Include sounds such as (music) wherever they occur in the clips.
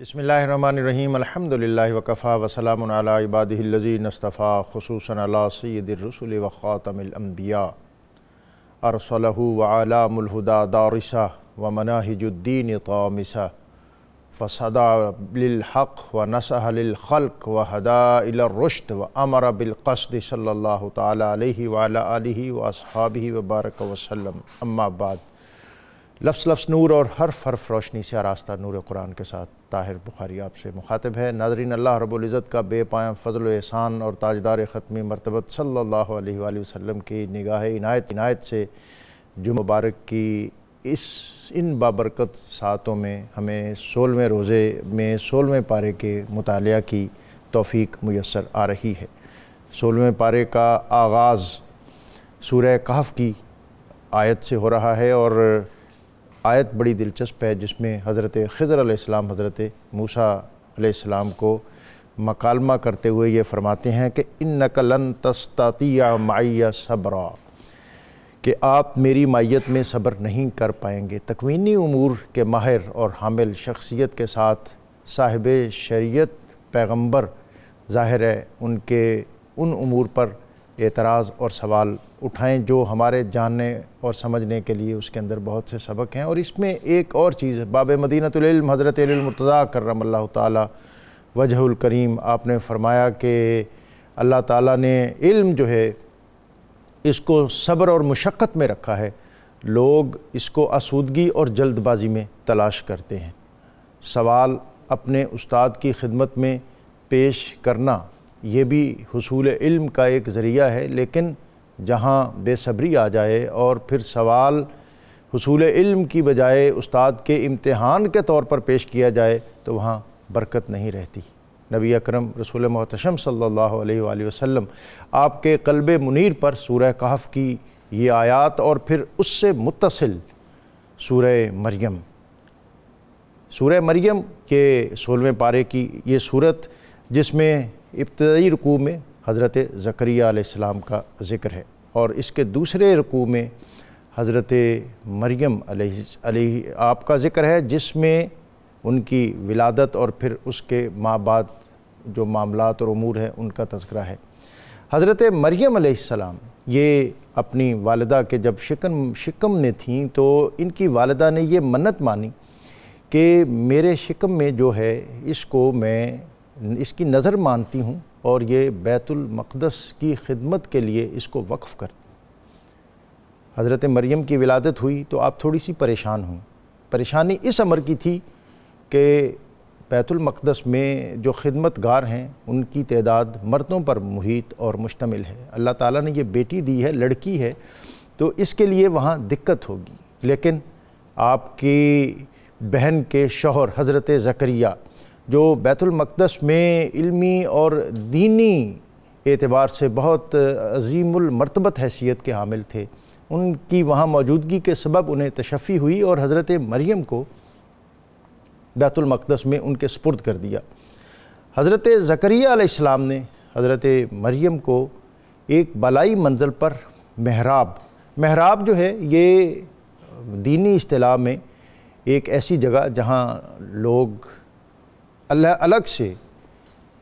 बसमीम अल्हम्दुलिल्लाह वक़ा वसलम इबादीजी नस्तफ़ा खसूस सैदरसल वख़ातमबिया अरसलहु वलामदा दारसा व मनाहिजुद्दीन तोमिसा फ़सदाबिलहक़ व नसहलखल्क व हदारुश्त व अमर बिलकसद सल्ला तह वसहाबी वबारक वसलम अम्माबाद लफ्स लफ्स नूर और हर्फ हर्फ रोशनी से आरास्ता नूर कुरान के साथ ताहिर बुखारी आपसे मुखातब है नाजरीन अल्लाह रबुल्ज़त का बेपाया फ़जल एहसान और ताजदार ख़त्मी मरतबत सल्ला वसम की निगाह इनायत इनायत से जो मुबारक की इस इन बाबरकत सातों में हमें सोलहवें रोज़े में सोलहवें पारे के मुताल की तोफ़ी मैसर आ रही है सोलहवें पारे का आगाज़ सूर्य कहफ़ की आयत से हो रहा है और आयत बड़ी दिलचस्प है जिसमें हज़रत ख़ज़र आसमाम हज़रत मूसा को मकालमा करते हुए ये फरमाते हैं कि इन नकलन तस्तातिया माइया सबरा कि आप मेरी माइत में सब्र नहीं कर पाएंगे तकवीनी अमूर के माहिर और हामिल शख्सियत के साथ साहिब शरीयत पैगंबर ज़ाहिर है उनके उन अमूर पर एतराज़ और सवाल उठाएं जो हमारे जानने और समझने के लिए उसके अंदर बहुत से सबक हैं और इसमें एक और चीज़ बाब मदीनतम हज़रत मुर्तज़ा करम अल्लाह तजहुल करीम आपने फ़रमाया कि अल्लाह ताला ने इल्म जो है इसको सब्र और मशक्क़त में रखा है लोग इसको आसूदगी और जल्दबाजी में तलाश करते हैं सवाल अपने उस्ताद की खिदमत में पेश करना ये भी हसूल इल्म का एक ज़रिया है लेकिन जहाँ बेसब्री आ जाए और फिर सवाल हसूल इल्म की बजाय उस्ताद के इम्तहान के तौर पर पेश किया जाए तो वहाँ बरकत नहीं रहती नबी अकरम रसूल मोहतशम सल्ला वसम आपके कल्ब मुनीर पर सूरह कहफ़ की ये आयात और फिर उससे मुतसिल सूरह मरियम सूर मरियम के सोलवें पारे की ये सूरत जिसमें इब्तदाई रकू में हज़रत ज़करिया का ज़िक्र है और इसके दूसरे रकू में हज़रत मरियम आपका ज़िक्र है जिसमें उनकी विलादत और फिर उसके माँ बाद जो मामला और अमूर हैं उनका तस्करा है हज़रत मरियम सलाम ये अपनी वालदा के जब शिकम शिकम में थी तो इनकी वालदा ने ये मन्नत मानी कि मेरे शिकम में जो है इसको मैं इसकी नज़र मानती हूँ और ये बैतुलमक़दस की खिदमत के लिए इसको वक्फ़ कर हज़रत मरियम की विलादत हुई तो आप थोड़ी सी परेशान हुई परेशानी इस अमर की थी कि बैतुलमकदस में जो खिदमत गार हैं उनकी तदाद मर्दों पर मुहित और मुश्तमिल है अल्लाह ताला ने ये बेटी दी है लड़की है तो इसके लिए वहाँ दिक्कत होगी लेकिन आपकी बहन के शोहर हज़रत ज़करिया जो बैतुलमक़दस में इल्मी और दीनी एतबार से बहुत अजीमरतबत हैसियत के हामिल थे उनकी वहाँ मौजूदगी के सबब उन्हें तशफ़ी हुई और हज़रत मरीम को बैतुलमक़दस में उनके सपुर्द कर दिया हज़रत ज़करिया ने हज़रत मरीम को एक बलाई मंजिल पर महराब महराब जो है ये दीनी असलाह में एक ऐसी जगह जहाँ लोग अल्लाह अलग से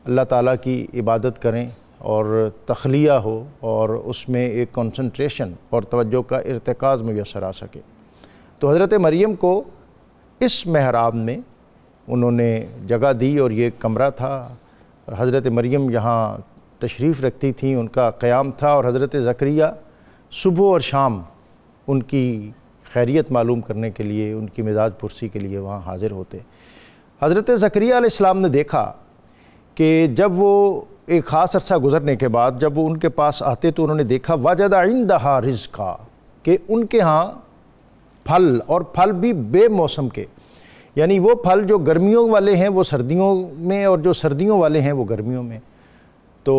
अल्लाह ताला की इबादत करें और तखलिया हो और उसमें एक कंसंट्रेशन और तवज्जो का इरतकाज़ मैसर आ सके तो हज़रत मरीम को इस महराब में उन्होंने जगह दी और ये कमरा था और हज़रत मरीम यहाँ तशरीफ़ रखती थी उनका क़्याम था और हज़रत ज़क्रिया सुबह और शाम उनकी खैरियत मालूम करने के लिए उनकी मिजाज पुरसी के लिए वहाँ हाज़िर होते हज़रत ज़करिया ने देखा कि जब वो एक ख़ास अरसा गुज़रने के बाद जब वो उनके पास आते तो उन्होंने देखा वाजद इंदहा रिज का कि उनके यहाँ फल और फल भी बेमौसम के यानी वो फल जो गर्मियों वाले हैं वो सर्दियों में और जो सर्दियों वाले हैं वो गर्मियों में तो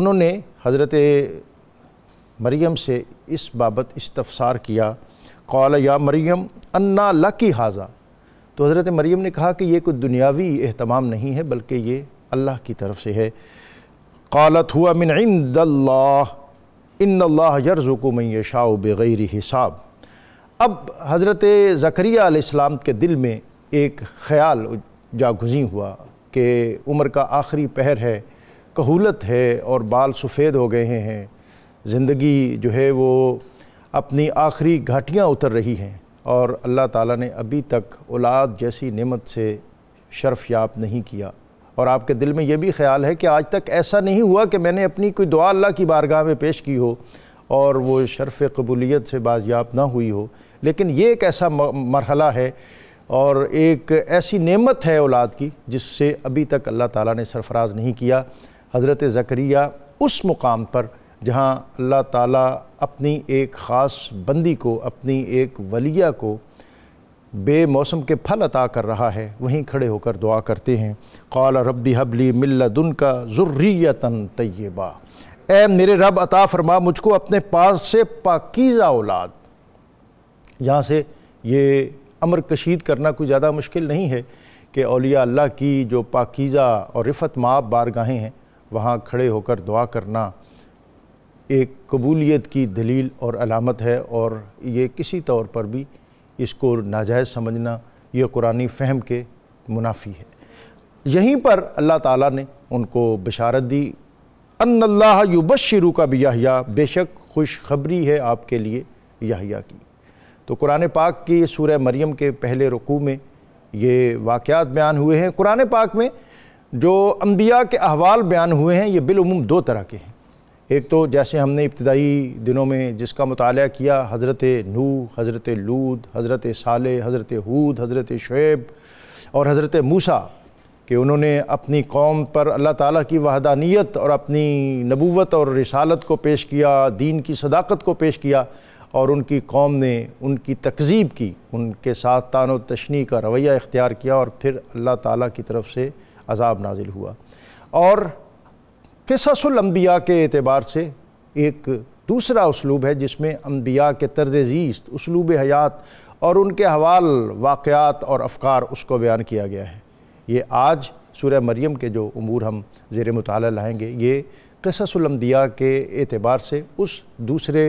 उन्होंने हज़रत मरियम से इस बाबत इस्तफसार किया कौल या मरियम अन्ना लकी हाजा तो हज़रत मरीम ने कहा कि ये कोई दुनियावी अहतमाम नहीं है बल्कि ये अल्लाह की तरफ से है कालत हुआ मिन इन अल्लाह यरजुको मैं शाह बैर हिसाब अब हज़रत ज़करिया के दिल में एक ख्याल जागुजी हुआ कि उम्र का आखिरी पहर है कहूलत है और बाल सफ़ेद हो गए हैं ज़िंदगी जो है वो अपनी आखिरी घाटियाँ उतर रही हैं और अल्लाह ताला ने अभी तक औलाद जैसी नेमत से शर्फ याब नहीं किया और आपके दिल में यह भी ख्याल है कि आज तक ऐसा नहीं हुआ कि मैंने अपनी कोई दुआ अल्लाह की बारगाह में पेश की हो और वो शर्फ कबूलियत से बाजियाब ना हुई हो लेकिन ये एक ऐसा मरहला है और एक ऐसी नेमत है औलाद की जिससे अभी तक अल्लाह ताला ने सरफराज नहीं किया हज़रत ज़करिया उस मुकाम पर जहाँ अल्लाह ताला अपनी एक ख़ास बंदी को अपनी एक वलिया को बेमौसम के फल अता कर रहा है वहीं खड़े होकर दुआ करते हैं कौल रब्दी हबली दुन का ज़ुर्रियतन तय्यबा ए मेरे रब अता फरमा मुझको अपने पास से पाकीज़ा औलाद यहाँ से ये अमर कशीद करना कोई ज़्यादा मुश्किल नहीं है कि अलिया अल्लाह की जो पाकीज़ा और रिफत माप बारगाहें हैं वहाँ खड़े होकर दुआ करना एक कबूलियत की दलील और अलामत है और ये किसी तौर पर भी इसको नाजायज़ समझना यह कुरानी फहम के मुनाफी है यहीं पर अल्लाह ताला ने उनको बशारत दी अनल्लाह शुरू का भी याहिया बेशक खुशखबरी है आपके लिए याहिया की तो कुरान पाक की सूर मरियम के पहले रुकू में ये वाक़ात बयान हुए हैं कुरान पाक में जो अम्बिया के अहवाल बयान हुए हैं ये बिलूम दो तरह के हैं एक तो जैसे हमने इब्तदाई दिनों में जिसका मुताल किया हज़रत नू हज़रत लूद हज़रत साल हज़रत हूद हज़रत शुएब और हज़रत मूसा कि उन्होंने अपनी कौम पर अल्लाह ताला की वहदानियत और अपनी नबूवत और रिसालत को पेश किया दीन की सदाकत को पेश किया और उनकी कौम ने उनकी तकजीब की उनके साथ तान तशनी का रवैया इख्तियार किया और फिर अल्लाह ताला की तरफ से अजाब नाजिल हुआ और किससलम्बिया के अतबार से एक दूसरा उसलूब है जिसमें अम्बिया के तर्ज जीत उसलूब हयात और उनके हवाल वाक़ात और अफकार उसको बयान किया गया है ये आज सूर्य मरियम के जो अमूर हम जेर मताल लाएँगे ये कससलम्बिया के अतबार से उस दूसरे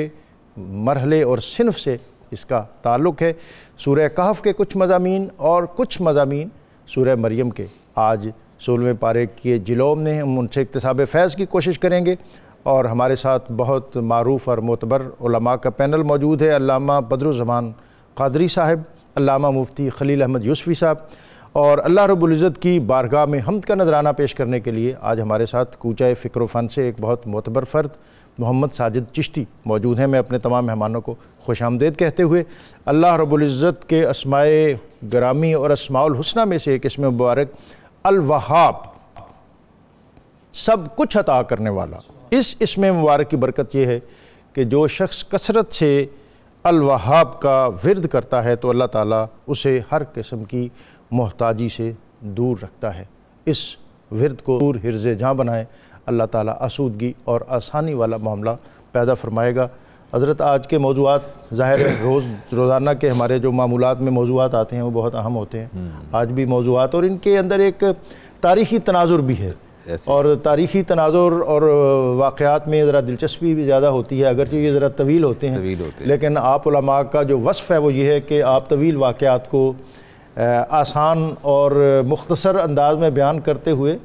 मरहले और सिनफ से इसका ताल्लुक़ है सूर्य कहफ़ के कुछ मजामी और कुछ मजामी सूर्य मरियम के आज सोलहवें पारे के जिलों ने हम उनसे इकतसाब फैज़ की कोशिश करेंगे और हमारे साथ बहुत मरूफ और मोतबर का पैनल मौजूद है अलामा बदरुज़मान कादरी साहब अलामा मुफ्ती खलील अहमद यूसफ़ी साहब और अल्लाह रबुल्ज़त की बारगाह में हमद का नजराना पेश करने के लिए आज हमारे साथ कूचा फ़िक्र फ़न से एक बहुत मोतबर फ़र्द मोहम्मद साजिद चिश्ती मौजूद हैं मैं अपने तमाम मेहमानों को खुश आमदेद कहते हुए अल्लाह रबुल्ज़त के असमाय ग्रामी और असमाउल हसना में से एक इसमें मुबारक अलवहाब सब कुछ अता करने वाला इस इसमें मुबारक की बरकत यह है कि जो शख्स कसरत से अलवहाब का विरद करता है तो अल्लाह ताला उसे हर किस्म की मोहताजी से दूर रखता है इस विरद को दूर हिरज जहाँ बनाए अल्लाह ताला आसूदगी और आसानी वाला मामला पैदा फरमाएगा हज़रत आज के मौजूद ज़ाहिर है रोज़ रोज़ाना के हमारे जो मामूलत में मौजूद आते हैं वो बहुत अहम होते हैं हम्म। आज भी मौजूद और इनके अंदर एक तारीखी तनाजुर भी है और तारीखी तनाजुर और वाक़ात में ज़रा दिलचस्पी भी ज़्यादा होती है अगरचे ये ज़रा तवील होते हैं लेकिन आप का जो वसफ़ है वो ये है कि आप तवील वाक़ात को आसान और मुख्तसर अंदाज में बयान करते हुए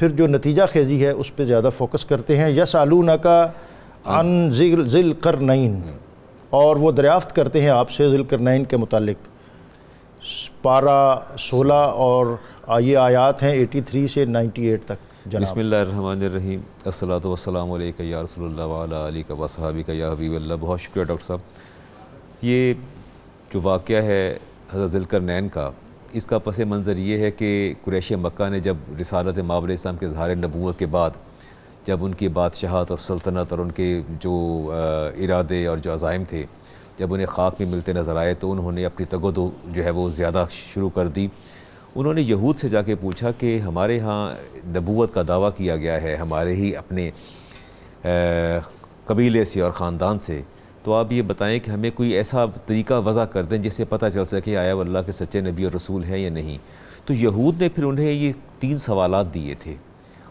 फिर जो नतीजा खेजी है उस पर ज़्यादा फोकस करते हैं यस आलू का अन जिल कर नैन और वो दरियाफ़त करते हैं आपसे नैन के मतलब पारा सोलह और ये आयात हैं एटी थ्री से नाइन्टी एट तक बसमीम असलातम रसोल्ला वसहाबी या बहुत शुक्रिया डॉक्टर साहब ये जो वाक़ है हज़रत नैन का इसका पस मंज़र ये है कि क्रैश मक् ने जब रिसालत माबल इस्लाम के जहार नबूत के बाद जब उनकी बादशाहत और सल्तनत और उनके जो इरादे और जो अज़ाइम थे जब उन्हें खाक में मिलते नज़र आए तो उन्होंने अपनी तगदो जो है वो ज़्यादा शुरू कर दी उन्होंने यहूद से जाके पूछा कि हमारे यहाँ नबूत का दावा किया गया है हमारे ही अपने कबीले से और ख़ानदान से तो आप ये बताएं कि हमें कोई ऐसा तरीका वज़ा कर दें जिससे पता चल सके आया वल्ला के सच्चे नबी और रसूल हैं या नहीं तो यहूद ने फिर उन्हें ये तीन सवाल दिए थे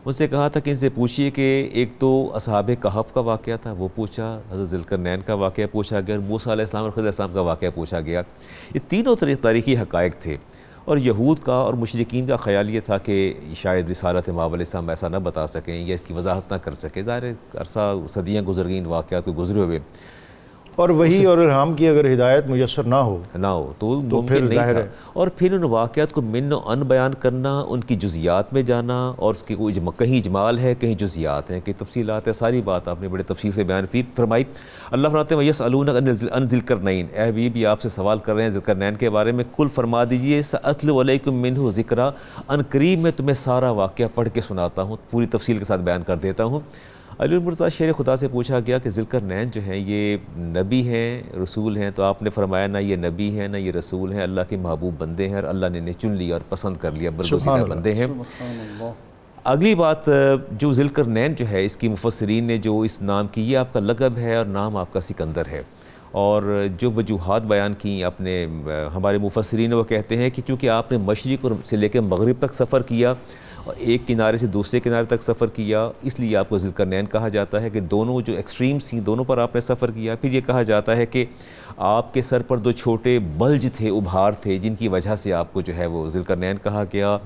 उनसे कहा था कि इनसे पूछिए कि एक तो असहाब कहफ का वाक़ था वो पूछा हज़रत ज़िलकर का वाक़ पूछा गया मूसा इस्लाम और खजलाम का वाक़ पूछा गया ये तीनों तारीखी हक़ थे और यहूद का और मशरकिन का ख्याल ये था कि शायद रिसालत माम ऐसा ना बता सकें या इसकी वजाहत ना कर सकें ज़ाहिर अरसा सदियाँ गुजर गई इन वाक़ात को गुजरे हुए और वही और हम की अगर हिदायत मुयसर ना हो ना हो तो, तो फिर नहीं है और फिर उन वाक़ात को मिन अन बयान करना उनकी जुजियात में जाना और उसकी कोई कहीं इजमाल है कहीं जुजियात हैं कहीं तफसीलात है सारी बात आपने बड़े तफसील से बयान फी फरमाई अल्लाह फरमाते हैं यस अलून अन जिलकर नैन अहबीब ये आपसे सवाल कर रहे हैं जिक्र नैन के बारे में कुल फरमा दीजिए सतलकुम मिन ज़िक्रा अन करीब मैं तुम्हें सारा वाक़ पढ़ के सुनाता हूँ पूरी तफसील के साथ बयान कर देता हूँ अलीमरजा शेर खुदा से पूछा गया कि जिलकर नैन जो हैं ये नबी हैं रसूल हैं तो आपने फरमाया ना ये नबी हैं ना ये रसूल हैं अल्लाह के महबूब बंदे हैं और अल्लाह ने इन्हें चुन लिया और पसंद कर लिया बलगोदीदा बंदे हैं अगली बात जो जिलकर नैन जो है इसकी मुफसरीन ने जो इस नाम की ये आपका लगब है और नाम आपका सिकंदर है और जो वजूहत बयान की अपने हमारे मुफसरीन वो कहते हैं कि चूँकि आपने मशरक़ से लेकर मगरब तक सफ़र किया एक किनारे से दूसरे किनारे तक सफ़र किया इसलिए आपको जिलकरनैन कहा जाता है कि दोनों जो एक्सट्रीम्स थी दोनों पर आपने सफ़र किया फिर ये कहा जाता है कि आपके सर पर दो छोटे बल्ज थे उभार थे जिनकी वजह से आपको जो है वो जिलकरनैन कहा गया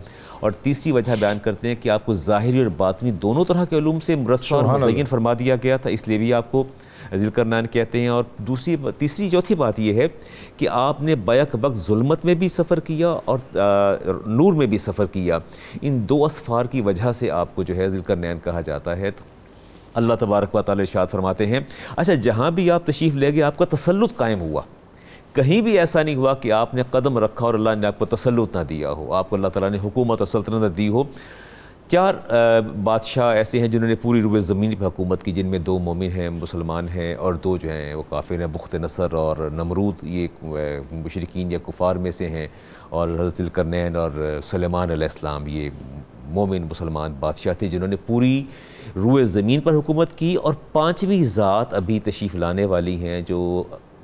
और तीसरी वजह बयान करते हैं कि आपको ज़ाहरी और बातनी दोनों तरह के लूम से मरसा मुजन फरमा दिया गया था इसलिए भी आपको जिलकर कहते हैं और दूसरी तीसरी चौथी बात यह है कि आपने बैक वक्त मत में भी सफ़र किया और नूर में भी सफ़र किया इन दो असफ़ार की वजह से आपको जो है जिलकर नैन कहा जाता है तो अल्लाह तबारक व शाद फरमाते हैं अच्छा जहाँ भी आप तशीफ ले गए आपका तसलुत कायम हुआ कहीं भी ऐसा नहीं हुआ कि आपने कदम रखा और अल्लाह ने आपको तसलुत ना दिया हो आपको अल्लाह ताला ने हुकूमत और सल्तनत दी हो चार बादशाह ऐसे हैं जिन्होंने पूरी रुब ज़मीन पर हुकूमत की जिनमें दो मोमिन हैं मुसलमान हैं और दो जो हैं वो काफिर हैं बुख्त नसर और नमरूद ये मशरकिन या कुफार में से हैं और हजरत करनैन और सलेमान आसमाम ये मोमिन मुसलमान बादशाह थे जिन्होंने पूरी रूए ज़मीन पर हुकूमत की और पाँचवीं ज़ात अभी तशीफ़ लाने वाली हैं जो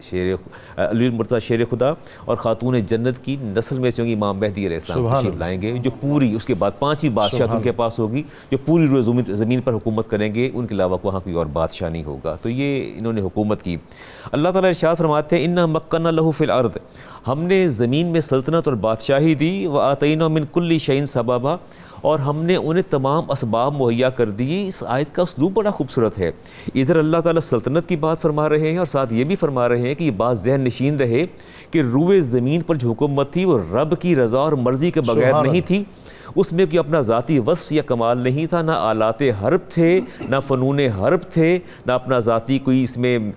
शेर अलमरजा शेर खुदा और ख़ातून जन्नत की नस्ल में से होंगी इमाम महदी तशरीफ लाएंगे जो पूरी उसके बाद पाँचवीं बादशाह उनके पास होगी जो पूरी ज़मीन पर हुकूमत करेंगे उनके अलावा वहाँ कोई और बादशाह नहीं होगा तो ये इन्होंने हुकूमत की अल्लाह ताला इरशाद फरमाते हैं इन्ना मक्कना लहू फिल अर्द हमने ज़मीन में सल्तनत और बादशाही दी व आतना मिन कुल्ली शहीन सबाबा और हमने उन्हें तमाम इसबाब मुहैया कर दिए इस आयत का उसलूब बड़ा खूबसूरत है इधर अल्लाह ताला सल्तनत की बात फरमा रहे हैं और साथ ये भी फरमा रहे हैं कि ये बात जहन नशीन रहे कि रूए ज़मीन पर जो हुकूमत थी वो रब की रज़ा और मर्ज़ी के बगैर नहीं थी उसमें कोई अपना ज़ाती वस्फ या कमाल नहीं था ना आलात हर्ब थे ना फ़नून हर्ब थे ना अपना ज़ाती कोई इसमें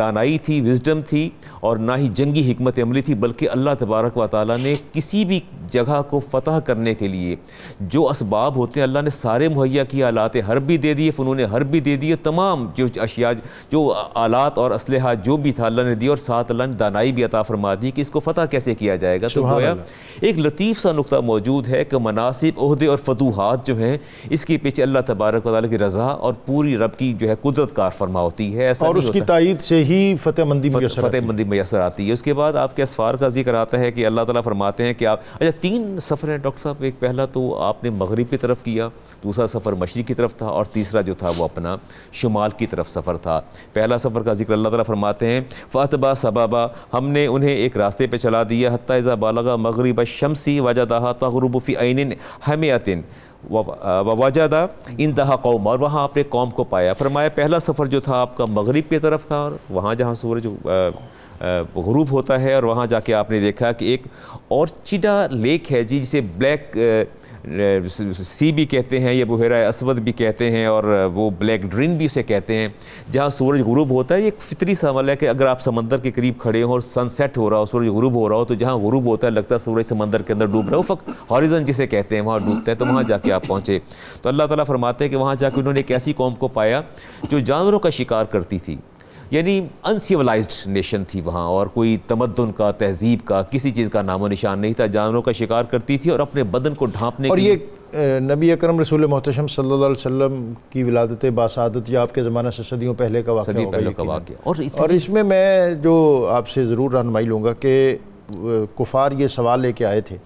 दानाई थी विजडम थी और ना ही जंगी हमत अमली थी बल्कि अल्लाह तबारक व ताली ने किसी भी जगह को फतह करने के लिए जो इसबाब होते हैं अल्लाह ने सारे मुहैया किए आलात हर भी दे दिए फ़नून हर भी दे दिए तमाम जो अशिया जो आलात और असलहा जो भी था अल्लाह ने दिए और साथ अल्लाह ने दानाई भी अता फरमा दी कि इसको फ़तह कैसे किया जाएगा तो गोया एक लतीफ़ सा नुकता मौजूद है कि मनासिब अहदे और फतूहत जो हैं इसके पीछे अल्लाह तबारक वाली की रजा और पूरी रब की जो है कुदरत कार फरमा होती है ऐसा और उसकी तायद से ही फतेह मंदी मैसर आती है उसके बाद आपके इसफार का जिक्र आता है कि अल्लाह ताला फरमाते हैं कि आप अच्छा तीन सफ़र हैं डॉक्टर साहब एक पहला तो आपने मगरब की तरफ किया दूसरा सफ़र मशरक़ की तरफ था और तीसरा जो था वो अपना शुमाल की तरफ सफ़र था पहला सफ़र का जिक्र अल्लाह ताला फरमाते हैं फ़ातबा सबाबा हमने उन्हें एक रास्ते पे चला दिया हत्या बालगा मगरब शमसी वजह तगरुबफ़ी आइन हमियातिन वजादा इन दहा कौम और वहाँ आपने कौम को पाया फरमाया पहला सफ़र जो था आपका मगरब की तरफ था और वहाँ जहाँ सूरज गरूब होता है और वहाँ जाके आपने देखा कि एक और चिडा लेक है जी जिसे ब्लैक सी भी कहते हैं या बहेरा असवद भी कहते हैं और वो ब्लैक ड्रिन भी उसे कहते हैं जहाँ सूरज गुरूब होता है एक फितरी सवाल है कि अगर आप समंदर के करीब खड़े हो और सनसेट हो रहा हो सूरज गुरूब हो रहा हो तो जहाँ गुरूब होता है लगता है सूरज समंदर के अंदर डूब रहा हो फ़क्त हॉरिजन जिसे कहते हैं वहाँ डूबते हैं तो वहाँ जाके आप पहुँचे तो अल्लाह ताला फरमाते हैं कि वहाँ जाके उन्होंने एक ऐसी कौम को पाया जो जानवरों का शिकार करती थी यानी अनसिविलाइज नेशन थी वहाँ और कोई तमद्दन का तहजीब का किसी चीज़ का नामो निशान नहीं था जानवरों का शिकार करती थी और अपने बदन को ढांपने और ये नबी अकरम रसूल मोहतम सल्लल्लाहु की विलादत बासादत या आपके ज़माना से सदियों पहले का वाक़ा पहले का वाक्य और, और इसमें मैं जो आपसे ज़रूर रहनमाई लूँगा कि कुफार ये सवाल लेके आए थे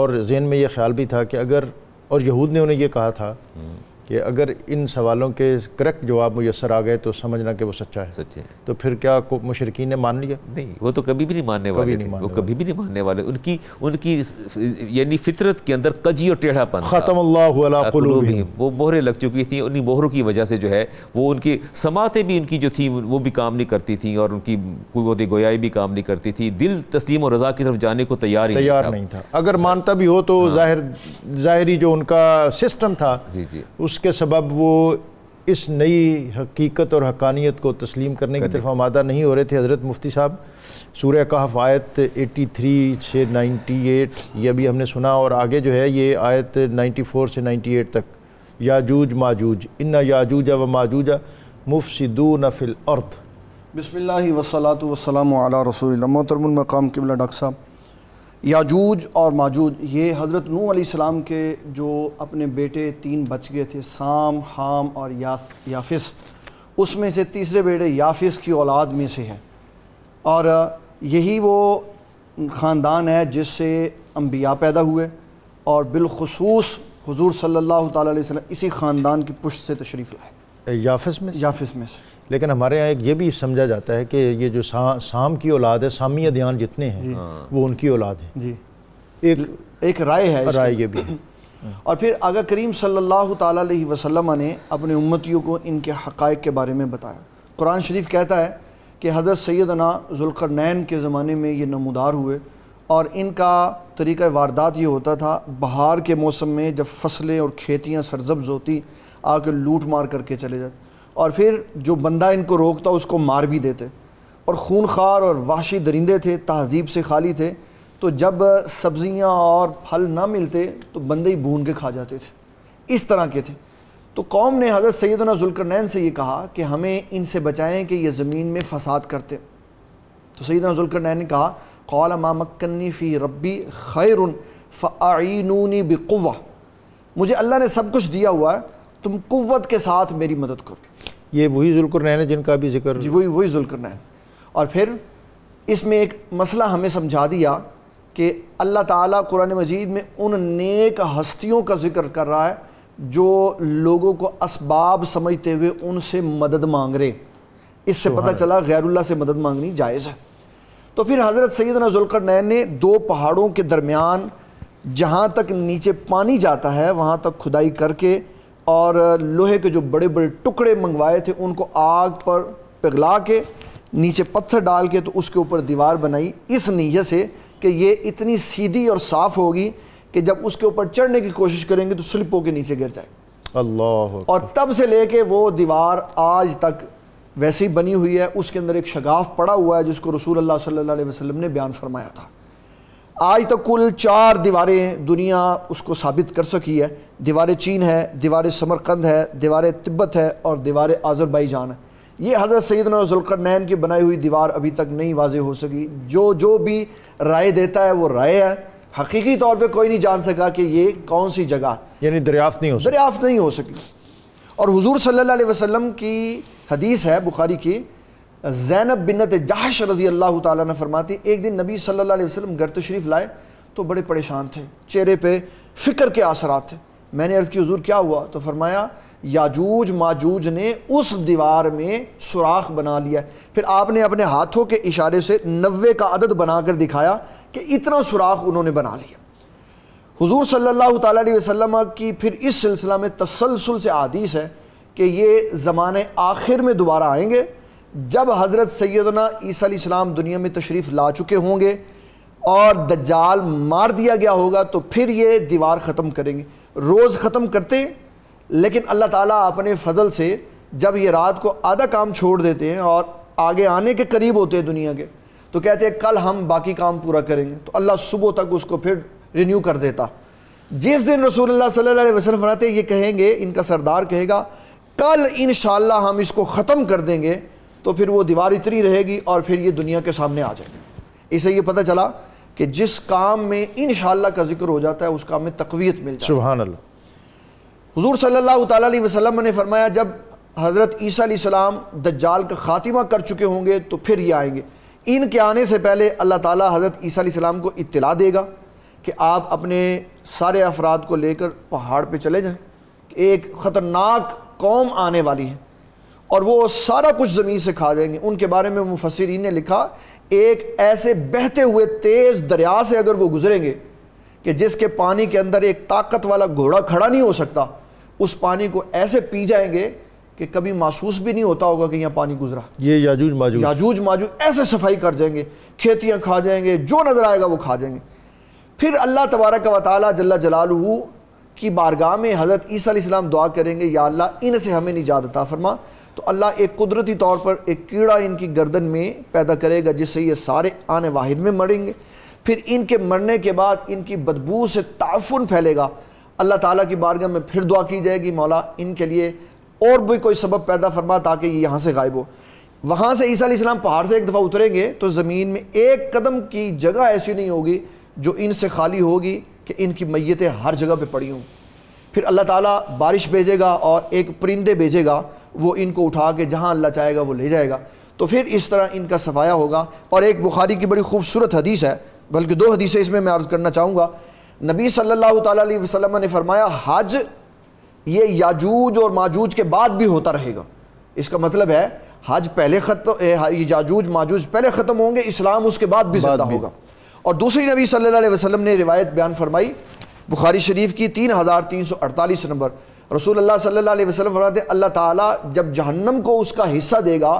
और जहन में ये ख्याल भी था कि अगर और यहूद ने उन्हें यह कहा था हम्म। कि अगर इन सवालों के करेक्ट जवाब मुयसर आ गए तो समझना कि वो सच्चा है सच्चे तो फिर क्या मुशरकिन ने मान लिया नहीं वो तो कभी भी नहीं मानने वाले नहीं मानने वो कभी भी नहीं मानने वाले उनकी उनकी यानी फितरत के अंदर कजी और टेढ़ापन ख़त्म वो मोहरें लग चुकी थी उन्हीं मोहरों की वजह से जो है वो उनकी समातें भी उनकी जो थी वो भी काम नहीं करती थी और उनकी कुत गोयाई भी काम नहीं करती थी दिल तस्लीम और रजा की तरफ जाने को तैयार तैयार नहीं था अगर मानता भी हो तो हाँ। जाहिर जाहिरी जो उनका सिस्टम था जी जी उस उसके सबब वो इस नई हकीकत और हकानियत को तस्लीम करने की तरफ आमादा नहीं हो रहे थे हज़रत मुफ्ती साहब सूर्य कहाफ़ आयत 83 से 98 ये भी हमने सुना और आगे जो है ये आयत 94 से 98 तक याजूज माजूज इन्ना याजूजा व माजूजा मुफसदू नफिल अर्थ बसमिल्ल वसलात वसलम रसूल मोहतरम मकाम किबला डॉक्टर साहब याजूज और माजूज ये हज़रत नू सलाम के जो अपने बेटे तीन बच गए थे साम हाम और या, याफिस उसमें से तीसरे बेटे याफिस की औलाद में से है और यही वो ख़ानदान है जिससे अम्बिया पैदा हुए और बिलखसूस हजूर सल्ला तसम इसी ख़ानदान की पुष्ट से तशरीफ़ लाए याफिस में याफिस में से लेकिन हमारे यहाँ एक ये भी समझा जाता है कि ये जो सा, साम की औलाद है सामी अध्यान जितने हैं हाँ। वो उनकी औलाद है जी एक एक राय है राय ये भी है (clears throat) और फिर आगा करीम सल्लल्लाहु अलैहि वसल्लम ने अपने उम्मतियों को इनके हकायक के बारे में बताया कुरान शरीफ कहता है कि हज़रत सैदना नैन के ज़माने में ये नमदार हुए और इनका तरीक़ा वारदात ये होता था बहार के मौसम में जब फसलें और खेतियाँ सरजब्ज होती आकर लूट मार करके चले जाते और फिर जो बंदा इनको रोकता उसको मार भी देते और खून खार और वाशी दरिंदे थे तहजीब से खाली थे तो जब सब्ज़ियाँ और फल ना मिलते तो बंदे ही भून के खा जाते थे इस तरह के थे तो कौम ने हज़रत सैदना जुल्करनैन से ये कहा कि हमें इनसे बचाएं कि ये ज़मीन में फसाद करते तो सैदना जुल्करनैन ने कहा कौल माँ मक्कनी फ़ी रबी खैर फ़ाइनूनी बवा मुझे अल्लाह ने सब कुछ दिया हुआ है तुम कुत के साथ मेरी मदद करो ये वही जुलकरनैन है जिनका भी जिक्र जी वही वही है और फिर इसमें एक मसला हमें समझा दिया कि अल्लाह ताला कुरान मजीद में उन नेक हस्तियों का जिक्र कर रहा है जो लोगों को इसबाब समझते हुए उनसे मदद मांग रहे इससे पता चला गैरुल्ला से मदद मांगनी जायज़ है तो फिर हज़रत नजुलकर नैन ने दो पहाड़ों के दरमियान जहाँ तक नीचे पानी जाता है वहाँ तक खुदाई करके और लोहे के जो बड़े बड़े टुकड़े मंगवाए थे उनको आग पर पिघला के नीचे पत्थर डाल के तो उसके ऊपर दीवार बनाई इस नीयत से कि ये इतनी सीधी और साफ़ होगी कि जब उसके ऊपर चढ़ने की कोशिश करेंगे तो स्लिप होकर नीचे गिर जाए अल्लाह और तब से लेके वो दीवार आज तक वैसे ही बनी हुई है उसके अंदर एक शगाफ पड़ा हुआ है जिसको रसूल अल्लाह सल्लल्लाहु अलैहि वसल्लम ने बयान फरमाया था आज तक कुल चार दीवारें दुनिया उसको साबित कर सकी है दीवार चीन है दीवार समरकंद है दीवार तिब्बत है और दीवार आज़रबाईजान है ये हज़रत सैदन नैन की बनाई हुई दीवार अभी तक नहीं वाज हो सकी जो जो भी राय देता है वो राय है हकीकी तौर पे कोई नहीं जान सका कि ये कौन सी जगह यानी दरियाफ्त नहीं हो दरियाफ्त नहीं हो सकी और हुजूर सल्लल्लाहु अलैहि वसल्लम की हदीस है बुखारी की जैनब बिनत जहाश रजी अल्लाह तरमाती एक दिन नबी सल्ला वसलम गर्त शरीफ लाए तो बड़े परेशान थे चेहरे पर फ़िक्र के असर थे मैंने अर्ज़ की हजूर क्या हुआ तो फरमाया याजूज माजूज ने उस दीवार में सुराख बना लिया फिर आपने अपने हाथों के इशारे से नवे का अदद बनाकर दिखाया कि इतना सुराख उन्होंने बना लिया हुजूर सल्लल्लाहु अलैहि वसल्लम की फिर इस सिलसिला में तसलसल से आदीस है कि ये ज़माने आखिर में दोबारा आएंगे जब हज़रत सैदना ईसीम दुनिया में तशरीफ़ ला चुके होंगे और दज्जाल मार दिया गया होगा तो फिर ये दीवार ख़त्म करेंगे रोज़ ख़त्म करते लेकिन अल्लाह ताला अपने फजल से जब ये रात को आधा काम छोड़ देते हैं और आगे आने के करीब होते हैं दुनिया के तो कहते हैं कल हम बाकी काम पूरा करेंगे तो अल्लाह सुबह तक उसको फिर रिन्यू कर देता जिस दिन रसूल सल्ला वसलम फरमाते ये कहेंगे इनका सरदार कहेगा कल इन हम इसको ख़त्म कर देंगे तो फिर वो दीवार इतनी रहेगी और फिर ये दुनिया के सामने आ जाएगी इसे ये पता चला कि जिस काम में इन का जिक्र हो जाता है उस काम में तकवीत मिल जाती हजूर सल्ला वसलम ने फरमाया जब हज़रत ईसीम दज्जाल का खातिमा कर चुके होंगे तो फिर ये आएंगे इनके आने से पहले अल्लाह ताला हज़रत ईसीम को इत्तला देगा कि आप अपने सारे अफराद को लेकर पहाड़ पे चले जाएं कि एक ख़तरनाक कौम आने वाली है और वो सारा कुछ ज़मीन से खा जाएंगे उनके बारे में मुफसरीन ने लिखा एक ऐसे बहते हुए तेज़ दरिया से अगर वो गुजरेंगे कि जिसके पानी के अंदर एक ताकत वाला घोड़ा खड़ा नहीं हो सकता उस पानी को ऐसे पी जाएंगे कि कभी महसूस भी नहीं होता होगा कि यहाँ पानी गुजरा ये याजूज माजूज याजूज माजूज ऐसे सफाई कर जाएंगे खेतियाँ खा जाएंगे जो नज़र आएगा वो खा जाएंगे फिर अल्लाह तबारक व ताली जल्ला जलालू की बारगाह में हज़रत इस्लाम दुआ करेंगे या अल्लाह इन से हमें निजात अता फरमा तो अल्लाह एक कुदरती तौर पर एक कीड़ा इनकी गर्दन में पैदा करेगा जिससे ये सारे आने वाहिद में मरेंगे फिर इनके मरने के बाद इनकी बदबू से ताफुन फैलेगा अल्लाह ताला की बारगाह में फिर दुआ की जाएगी मौला इनके लिए और भी कोई सबब पैदा फरमा ताकि ये यहाँ से गायब हो वहाँ से ईसा इस्लाम पहाड़ से एक दफ़ा उतरेंगे तो ज़मीन में एक कदम की जगह ऐसी नहीं होगी जो इनसे खाली होगी कि इनकी मैतें हर जगह पर पड़ी हों फिर अल्लाह ताला बारिश भेजेगा और एक परिंदे भेजेगा वो इनको उठा के जहाँ अल्लाह चाहेगा वो ले जाएगा तो फिर इस तरह इनका सफाया होगा और एक बुखारी की बड़ी खूबसूरत हदीस है बल्कि दो हदीसें इसमें मैं अर्ज़ करना चाहूँगा नबी सल्लल्लाहु अलैहि वसल्लम ने फरमाया हज ये याजूज और माजूज के बाद भी होता रहेगा इसका मतलब है हज पहले ख़त्म याजूज माजूज पहले ख़त्म होंगे इस्लाम उसके बाद भी ज़्यादा होगा और दूसरी नबी सल्लल्लाहु अलैहि वसल्लम ने रिवायत बयान फरमाई बुखारी शरीफ की तीन हज़ार तीन सौ अड़तालीस नंबर रसूल अल्लाह सल्लल्लाहु अलैहि वसल्लम फरमाते हैं अल्लाह ताला जब जहन्नम को उसका हिस्सा देगा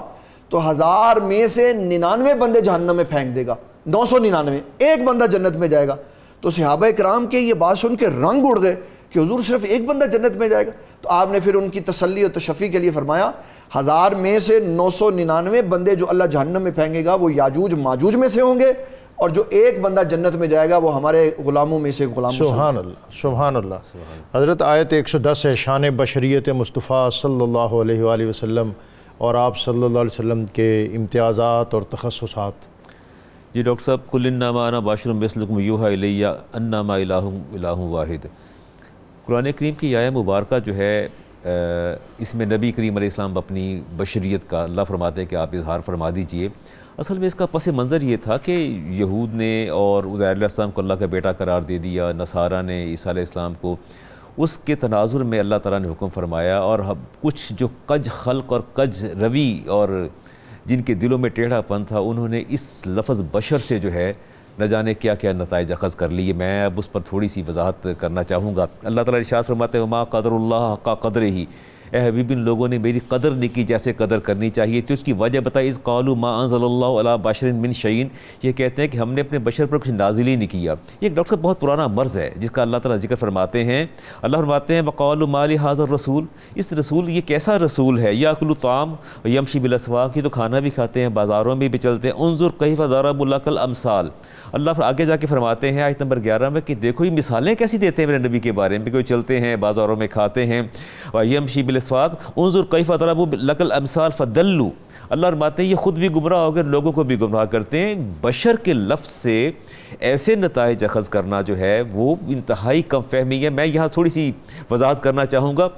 तो हज़ार में से निन्यानवे बंदे जहन्नम में फेंक देगा नौ सौ निन्यानवे एक बंदा जन्नत में जाएगा तो सिहाबा कराम के ये बात सुन के रंग उड़ गए कि हजूर सिर्फ एक बंदा जन्नत में जाएगा तो आपने फिर उनकी तसली और तशफ़ी के लिए फ़रमाया हज़ार में से नौ सौ निन्यानवे बंदे जो अल्लाह जहन्नम में फेंकेगा वो याजूज माजूज में से होंगे और जो एक बंदा जन्नत में जाएगा वो हमारे गुलामों में से गुलाम सुबहान अल्लाह सुबहान अल्लाह हज़रत आयत 110 है शान बशरीत मुस्तफ़ा सल्लल्लाहु अलैहि वसल्लम और आप सल्लल्लाहु अलैहि वसल्लम के इम्तियाज़ात और तखससात जी डॉक्टर साहब कुलनामाना बाशरम बसलकम यूहा वाहिद कुरान करीम की आय मुबारक जो है इसमें नबी करीम इस्लाम अपनी बशरीत का अल्लाह फरमाते हैं कि आप इजहार फरमा दीजिए असल में इसका पस मंज़र ये था कि यहूद ने और उदयम को अल्लाह का बेटा करार दे दिया नसारा ने ईसा इस्लाम को उसके तनाजुर में अल्लाह ताला ने हुक्म फरमाया और कुछ जो कज खल्क और कज रवि और जिनके दिलों में टेढ़ापन था उन्होंने इस लफ्ज़ बशर से जो है न जाने क्या क्या नतज अखज़ कर लिए मैं अब उस पर थोड़ी सी वजाहत करना चाहूँगा अल्लाह ताली इशात फरमाते हुमा कदर का कदर ही अहबीबिन लोगों ने मेरी कदर नहीं की जैसे कदर करनी चाहिए तो इसकी वजह बताई इस कॉलू माँ बशरिन बिन शहीन ये कहते हैं कि हमने अपने बशर पर कुछ नाजिल ही नहीं किया ये डॉक्टर बहुत पुराना मर्ज़ है जिसका अल्लाह तला जिक्र फरमाते हैं अल्लाह फरमाते हैं बकौल माली हाजर रसूल इस रसूल ये कैसा रसूल है या अकुल ताम यमशी बिलसवा की तो खाना भी खाते हैं बाज़ारों में भी चलते हैं उनजुर कई वज़ारबुल्लाकल अमसाल अल्लाह आगे जाके फरमाते हैं आयत नंबर ग्यारह में कि देखो ये मिसालें कैसी देते हैं मेरे नबी के बारे में कोई चलते हैं बाज़ारों में खाते हैं यमशी बिल मिसवाक उनजुर कई फ़तलब लकल अमसाल फ़दल्लू अल्लाह फरमाते हैं ये ख़ुद भी गुमराह हो गए लोगों को भी गुमराह करते हैं बशर के लफ्ज़ से ऐसे नतज अखज़ करना जो है वो इंतहाई कम फहमी है मैं यहाँ थोड़ी सी वजाहत करना चाहूँगा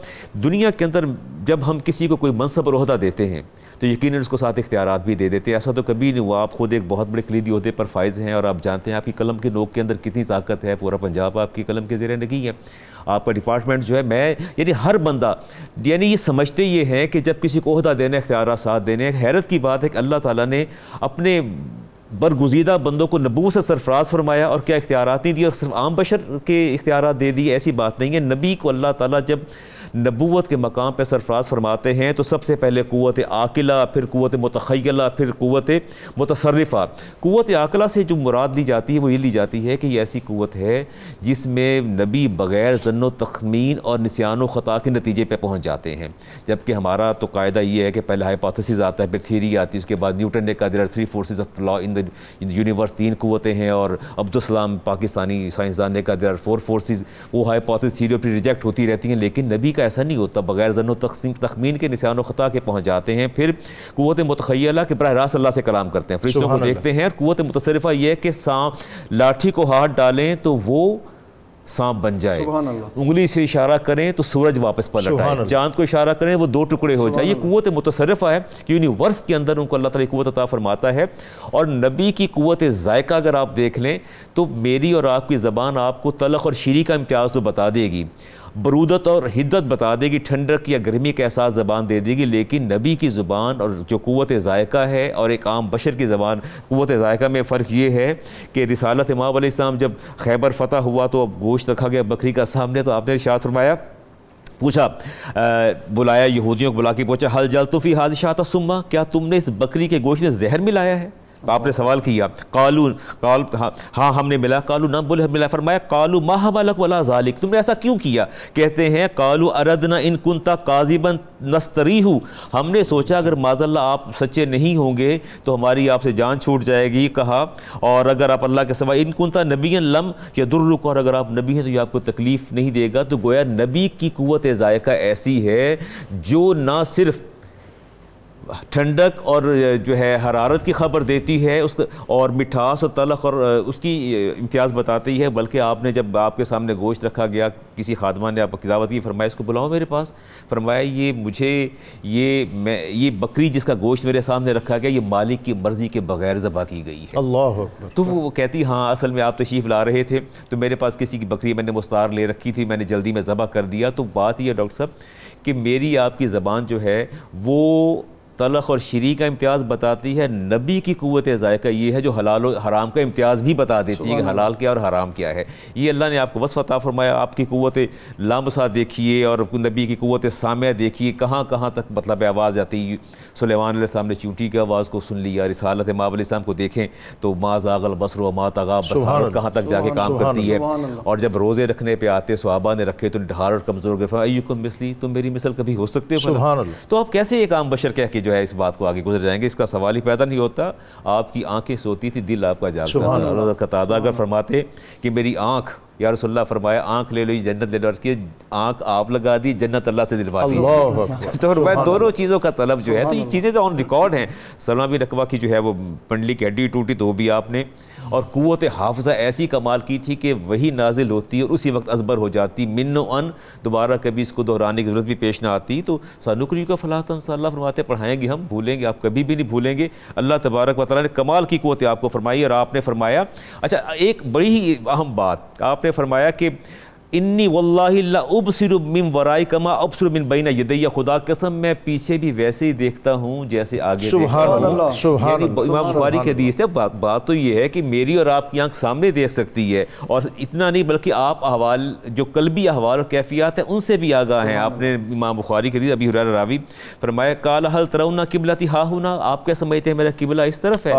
दुनिया के अंदर जब हम किसी को कोई मनसब और अहदा देते हैं तो यकीन उसको साथ इख्तियार भी दे देते ऐसा तो कभी नहीं हुआ आप खुद एक बहुत बड़े कलीदी अहदे पर फाइज हैं और आप जानते हैं आपकी कलम के नोक के अंदर कितनी ताकत है पूरा पंजाब आपकी कलम के ज़रिए नहीं है आपका डिपार्टमेंट जो है मैं यानी हर बंदा यानी ये समझते ये हैं कि जब किसी को अहदा देने अख्तियार साथ देने हैरत की बात है कि अल्लाह ताला ने अपने बरगुजीदा बंदों को नबू से सरफराज फरमाया और क्या इख्तियार नहीं दिए और सिर्फ आम बशर के इख्तियार दे दिए ऐसी बात नहीं है नबी को अल्लाह ताला जब नबूत के मकाम पर सरफराज फरमाते हैं तो सबसे पहले क़वत आक़िला फिर क़वत मतखला फिर क़वत मतसरफ़ा क़वत आकला से जो मुराद ली जाती है वो ये ली जाती है कि ये ऐसी क़वत है जिसमें नबी बग़ैर जन तखमीन और नसियान ख़ता के नतीजे पर पहुँच जाते हैं जबकि हमारा तो कायदा ये है कि पहले हाइपाथसिस आता है फिर थीरी आती है उसके बाद न्यूटन ने कहा three forces of law in the universe तीन क़वतें हैं और अब्दुलसलाम पाकिस्तानी साइंसदान ने कहा फोर फोर्सेज वो हाइपोथेसिस थीरी फिर रिजेक्ट होती रहती हैं लेकिन नबी का ऐसा नहीं होता बगैर जन तकसीम तखमीन के निशान ख़ता के पहुँच जाते हैं फिर कुत मतखला के बरह रास्त अल्लाह से कलाम करते हैं फरिश्तों को देखते हैं और कुत मुतरफ़ा यह है कि सांप लाठी को हाथ डालें तो वो सांप बन जाए उंगली से इशारा करें तो सूरज वापस पलट जाए चांद को इशारा करें वो दो टुकड़े हो जाए ये कुत मुतरफ़ा है कि यूनिवर्स के अंदर उनको अल्लाह ताली कुत अता फरमाता है और नबी की कुत जायका अगर आप देख लें तो मेरी और आपकी ज़बान आपको तलख और शीरी का इम्तियाज़ तो बता देगी बरूदत और हिद्दत बता देगी ठंडक या गर्मी का एहसास ज़बान दे देगी लेकिन नबी की ज़ुबान और जो क़वत ज़ायक़ा है और एक आम बशर की ज़बान क़वत ज़ायक़ा में फ़र्क ये है कि रिसालत इमाम इस्लाम जब खैबर फ़तह हुआ तो अब गोश्त रखा गया बकरी का सामने तो आपने इशात फरमाया पूछा आ, बुलाया यहूदियों को बुला के पूछा हल जल तो फी हाजिशाता सुम्मा क्या तुमने इस बकरी के गोश्त में जहर मिलाया है आपने सवाल किया कालू काल हाँ, हाँ हमने मिला कालू ना बोले मिला फरमाया कालू माहमलक वाला जालिक तुमने ऐसा क्यों किया कहते हैं कालू अरदना इन कुंता काजिबन नस्तरी हूँ हमने सोचा अगर माजल्ला आप सच्चे नहीं होंगे तो हमारी आपसे जान छूट जाएगी कहा और अगर आप अल्लाह के सवा इन कुंता नबी लम या दुर्रुक और अगर आप नबी हैं तो ये आपको तकलीफ़ नहीं देगा तो गोया नबी की कुत ऐसी है जो ना सिर्फ़ ठंडक और जो है हरारत की खबर देती है उस और मिठास और तलख और उसकी इम्तियाज़ बताती है बल्कि आपने जब आपके सामने गोश्त रखा गया किसी खादमा ने आप कितावत की फरमाया इसको बुलाओ मेरे पास फरमाया ये मुझे ये मैं ये बकरी जिसका गोश्त मेरे सामने रखा गया ये मालिक की मर्ज़ी के बगैर ज़बा की गई है अल्लाह तो वो कहती हाँ असल में आप तशीफ़ ला रहे थे तो मेरे पास किसी की बकरी मैंने मुस्तार ले रखी थी मैंने जल्दी में ज़बा कर दिया तो बात यह डॉक्टर साहब कि मेरी आपकी ज़बान जो है वो तलख और शरी का इम्तियाज़ बताती है नबी की क़वत जायका ये है जो हलाल और हराम का इम्तियाज़ भी बता देती है कि हलाल क्या और हराम क्या है ये अल्लाह ने आपको वसफ़ता फरमाया आपकी क़वत लामसा देखिए और नबी की क़वत सामिया देखिए कहाँ कहाँ तक मतलब आवाज़ आती है सलेमान साहब ने चूंटी की आवाज़ को सुन लिया रिसालत माम को देखें तो माँ जागल बसर व माँ बसारत कहाँ तक जाके काम करती है और जब रोज़े रखने पर आते सुहाबा ने रखे तो ढार और कमज़ोर गए अयुकम मिसली तुम मेरी मिसल कभी हो सकते हो तो आप कैसे ये काम बशर कह के जो है इस बात को आगे गुजर जाएंगे इसका सवाल ही पैदा नहीं होता आपकी आंखें सोती थी दिल आपका जाता कतादा अगर फरमाते कि मेरी आंख या रसोल्ला फरमाया आंख ले लो जन्नत ले लो अर्ज की आंख आप लगा दी जन्नत अल्लाह से दिलवा दी तो फरमाया दोनों चीज़ों का तलब जो है तो ये चीज़ें तो ऑन रिकॉर्ड हैं सलमा भी रकवा की जो है वो पंडली की हड्डी टूटी तो वो भी आपने और कुत हाफजा ऐसी कमाल की थी कि वही नाजिल होती और उसी वक्त असबर हो जाती मिन अन दोबारा कभी इसको दोहराने की ज़रूरत भी पेश ना आती तो सानुकरी का फलाह तनसल्ला फरमाते पढ़ाएंगे हम भूलेंगे आप कभी भी नहीं भूलेंगे अल्लाह तबारक वाली ने कमाल की कुतें आपको फरमाई और आपने फरमाया अच्छा एक बड़ी ही अहम बात आपने फरमाया कि इन्नी वल्ला उब सिरबिन वराई कमा अब सिरबिन बैन यदैया खुदा कसम मैं पीछे भी वैसे ही देखता हूँ जैसे आगे इमाम बुखारी के दी से बा, बात तो ये है कि मेरी और आपकी आंख सामने देख सकती है और इतना नहीं बल्कि आप अहवाल जो कलबी अहवाल और कैफियात हैं उनसे भी आगाह हैं आपने इमाम बुखारी के दी अभी रावी फरमाया काल हल तरउना किबला ती हाहुना आप क्या समझते हैं मेरा किबला इस तरफ है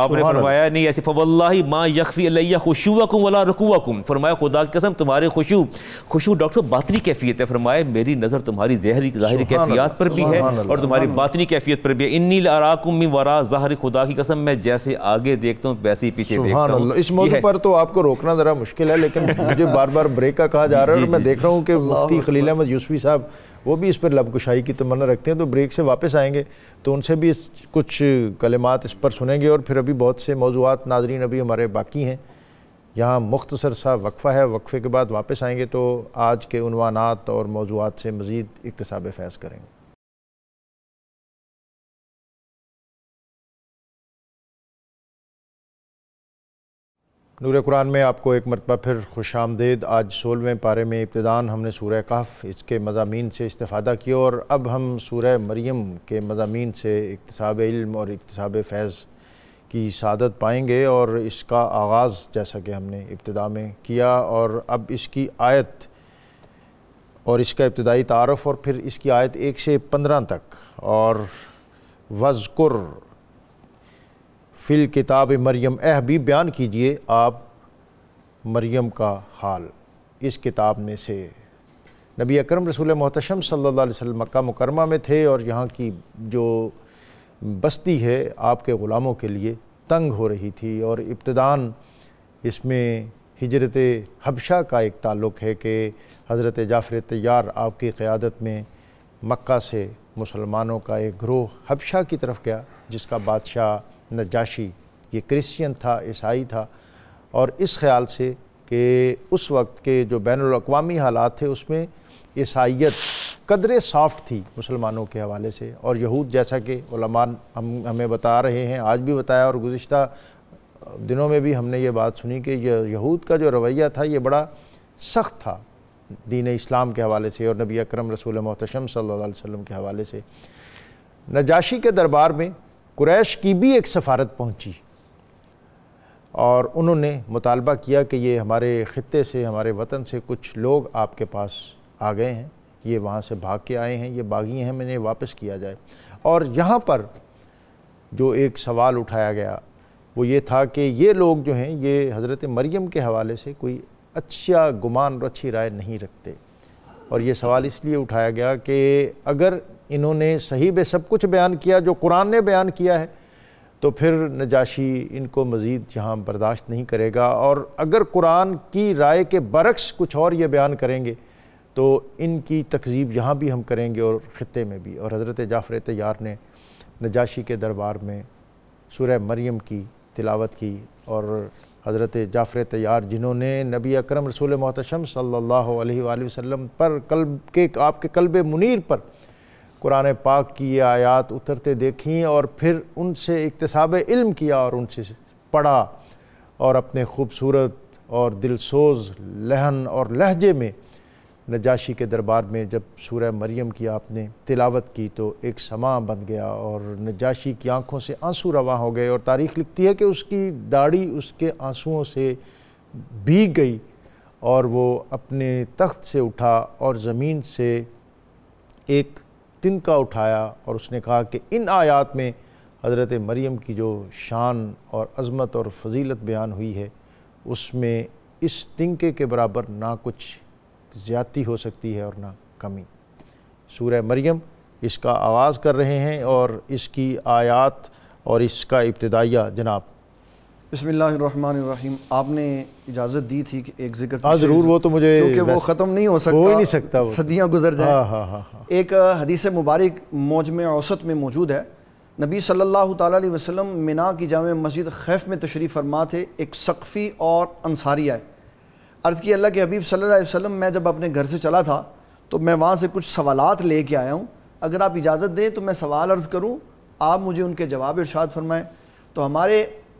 आपने फरमाया नहीं ऐसे फवल्ला माँ यकफ़ी खुशुआ कुम वाला रकुआ कुम फरमाया खुदा की कसम तुम्हारे खुश खुशू खुशू डॉक्टर बातनी कैफियत है फरमाए मेरी नज़र तुम्हारी जहरी ज़ाहरी कैफियत पर भी है और तुम्हारी बातनी कैफियत पर भी है इन्नी लाकुम वरा ज़ाहर खुदा की कसम मैं जैसे आगे देखता हूँ वैसे ही पीछे देखता हूँ इस मौके पर तो आपको रोकना ज़रा मुश्किल है लेकिन (laughs) मुझे बार बार ब्रेक का कहा जा रहा है और मैं देख रहा हूँ कि मुफ्ती खलील अहमद यूसफी साहब वो भी इस पर लबकुशाही की तमन्ना रखते हैं तो ब्रेक से वापस आएंगे तो उनसे भी कुछ कलमात इस पर सुनेंगे और फिर अभी बहुत से मौजूद नाजरीन अभी हमारे बाकी हैं यहाँ मुख्तसर सा वक्फ़ा है वक्फ़े के बाद वापस आएंगे तो आज के उनवानात और मौजूद से मज़ीद इकतसाब फैज़ करेंगे नूर कुरान में आपको एक मरतबा फिर खुश आमदेद आज सोलहवें पारे में इब्तदान हमने सूर कहफ इसके मजामी से इस्तादा किया और अब हम सूर मरीम के मजामी से इकतसाब इल्म और इकतसाब फैज़ की शादत पाएंगे और इसका आगाज़ जैसा कि हमने इब्तदा में किया और अब इसकी आयत और इसका इब्तदाई तारफ़ और फिर इसकी आयत एक से पंद्रह तक और वज़कुर फिल किताब मरियम एह भी बयान कीजिए आप मरियम का हाल इस किताब में से नबी अकरम रसूल मोहतशम सल्लल्लाहु अलैहि वसल्लम मक्का मुकरमा में थे और यहाँ की जो बस्ती है आपके ग़ुलामों के लिए तंग हो रही थी और इब्तदान इसमें हिजरत हबशा का एक ताल्लुक़ है कि हज़रत जाफ़र तैयार आपकी क़्यादत में मक्का से मुसलमानों का एक ग्रोह हबशा की तरफ गया जिसका बादशाह नजाशी ये क्रिश्चियन था ईसाई था और इस ख्याल से कि उस वक्त के जो बैन अवी हालात थे उसमें ईसाइत कदर सॉफ्ट थी मुसलमानों के हवाले से और यहूद जैसा कि हम हमें बता रहे हैं आज भी बताया और गुज्त दिनों में भी हमने ये बात सुनी कि यहूद का जो रवैया था ये बड़ा सख्त था दीन इस्लाम के हवाले से और नबी अकरम रसूल मोहतम सल्लल्लाहु अलैहि के हवाले से नजाशी के दरबार में क्रैश की भी एक सफारत पहुँची और उन्होंने मुतालबा किया कि ये हमारे ख़त्े से हमारे वतन से कुछ लोग आपके पास आ गए हैं ये वहाँ से भाग के आए हैं ये बागी हैं मैंने वापस किया जाए और यहाँ पर जो एक सवाल उठाया गया वो ये था कि ये लोग जो हैं ये हज़रत मरियम के हवाले से कोई अच्छा गुमान और अच्छी राय नहीं रखते और ये सवाल इसलिए उठाया गया कि अगर इन्होंने सही बे सब कुछ बयान किया जो कुरान ने बयान किया है तो फिर नजाशी इनको मज़ीद यहाँ बर्दाश्त नहीं करेगा और अगर कुरान की राय के बरक्स कुछ और ये बयान करेंगे तो इनकी तकजीब यहाँ भी हम करेंगे और ख़त्े में भी और हज़रत जाफ़र तैयार ने नजाशी के दरबार में सुरह मरियम की तिलावत की और हज़रत जाफ़र तैयार जिन्होंने नबी अकरम रसूल मोहतम सल्ला वसम पर कल्ब के आपके कल्ब मुनीर पर कुरान पाक की ये आयात उतरते देखी और फिर उनसे इकतसाब इल्म किया और उनसे पढ़ा और अपने खूबसूरत और दिलसोज लहन और लहजे में नजाशी के दरबार में जब सूर मरियम की आपने तिलावत की तो एक समा बन गया और नजाशी की आंखों से आंसू रवा हो गए और तारीख़ लिखती है कि उसकी दाढ़ी उसके आंसुओं से भीग गई और वो अपने तख्त से उठा और ज़मीन से एक तिनका उठाया और उसने कहा कि इन आयात में हज़रत मरियम की जो शान और अज़मत और फजीलत बयान हुई है उसमें इस तिनके के बराबर ना कुछ ज़्यादती हो सकती है और ना कमी सूर मरियम इसका आगाज़ कर रहे हैं और इसकी आयात और इसका इब्तदाइया जनाब बसमीम आपने इजाज़त दी थी कि एक जिक्र हाँ, ज़रूर वो तो मुझे क्योंकि वो ख़त्म नहीं हो सकता हो ही नहीं सकता वो तो। सदियाँ गुजर जाए हाँ हाँ हाँ हा। एक हदीस मुबारक मौज में औसत में मौजूद है नबी सल्लल्लाहु अलैहि वसल्लम मिना की जाम मस्जिद खैफ में तशरीफ़ फरमा थे एक सक़फ़ी और अंसारी आए अर्ज़ की अल्लाह के हबीब सल्लल्लाहु अलैहि वसल्लम मैं जब अपने घर से चला था तो मैं वहाँ से कुछ सवालात ले कर आया हूँ अगर आप इजाज़त दें तो मैं सवाल अर्ज़ करूँ आप मुझे उनके जवाब इर्शाद फरमाएँ तो हमारे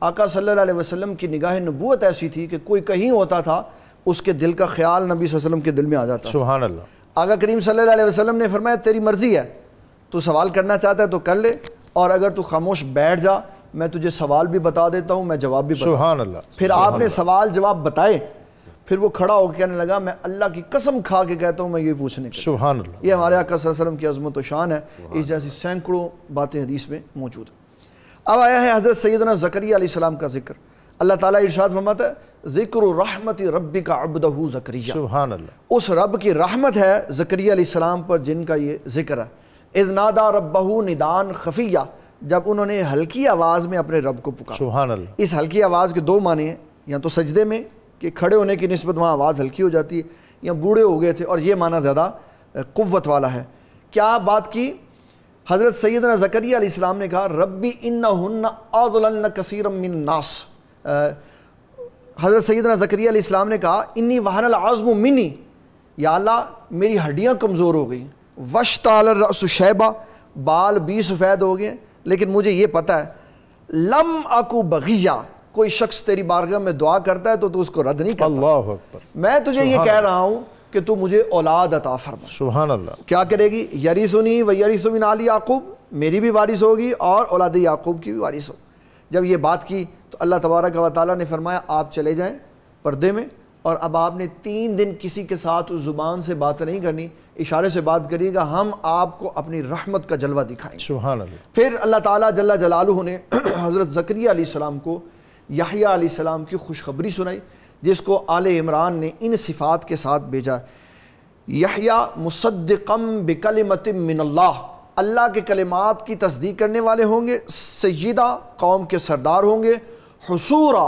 आका सल्ला अलैहि की निगाह नबूत ऐसी थी कि कोई कहीं होता था उसके दिल का ख्याल नबी वसलम के दिल में आ जाता सुबहान अल्लाह आका करीम सल्लल्लाहु वसलम ने फरमाया तेरी मर्ज़ी है तो सवाल करना चाहता है तो कर ले और अगर तू खामोश बैठ जा मैं तुझे सवाल भी बता देता हूँ मैं जवाब भी सुबह अल्लाह फिर आपने सवाल जवाब बताए फिर वो खड़ा होकर कहने लगा मैं अल्लाह की कसम खा के कहता हूँ मैं ये पूछने सुबह ये हमारे आका की अजमत व शान है इस जैसी सैकड़ों बातें हदीस में मौजूद अब आया है हज़रत सैदना जकरिया का जिक्र अल्लाह ताला इरशाद फरमाता है जिक्र रहमत रबी का अबदहू जकरिया उस रब की रहमत है जकरिया पर जिनका ये जिक्र है इजनादा रबहू निदान खफिया जब उन्होंने हल्की आवाज़ में अपने रब को पुकारा इस हल्की आवाज़ के दो माने हैं या तो सजदे में कि खड़े होने की नस्बत वहाँ आवाज़ हल्की हो जाती है या बूढ़े हो गए थे और ये माना ज़्यादा कुत वाला है क्या बात की हज़रत सैद ज़करियाम ने कहा रबी इन हन्ना कसर कसरमिन नास हज़रत सैदना ज़करियाम ने कहा इन्नी वाहन आज़म मिनी या अल्लाह मेरी हड्डियाँ कमज़ोर हो गई वश तालशैबा बाल भी सफ़ेद हो गए लेकिन मुझे ये पता है लम अकू बगिया कोई शख्स तेरी बारगाह में दुआ करता है तो तू उसको रद्द नहीं करता अल्लाह मैं तुझे ये कह रहा हूँ कि तू मुझे औलाद अता फरमा सुबहान अल्लाह क्या करेगी यरी सुनी व यरी सुमिन आली याकूब मेरी भी वारिस होगी और औलाद याकूब की भी वारिस होगी जब ये बात की तो अल्लाह तबारक व ताली ने फरमाया आप चले जाएँ पर्दे में और अब आपने तीन दिन किसी के साथ उस ज़ुबान से बात नहीं करनी इशारे से बात करिएगा हम आपको अपनी रहमत का जलवा दिखाएंगे सुबह फिर अल्लाह ताला जल्ला जलालू ने (clears throat) हज़रत ज़करिया सलाम को याहिया सलाम की खुशखबरी सुनाई जिसको आल इमरान ने इन सिफ़ात के साथ भेजा यहिया मुसदम बिकलमत मिनल्ला अल्लाह के कलिमात की तस्दीक करने वाले होंगे सैदा कौम के सरदार होंगे हसूरा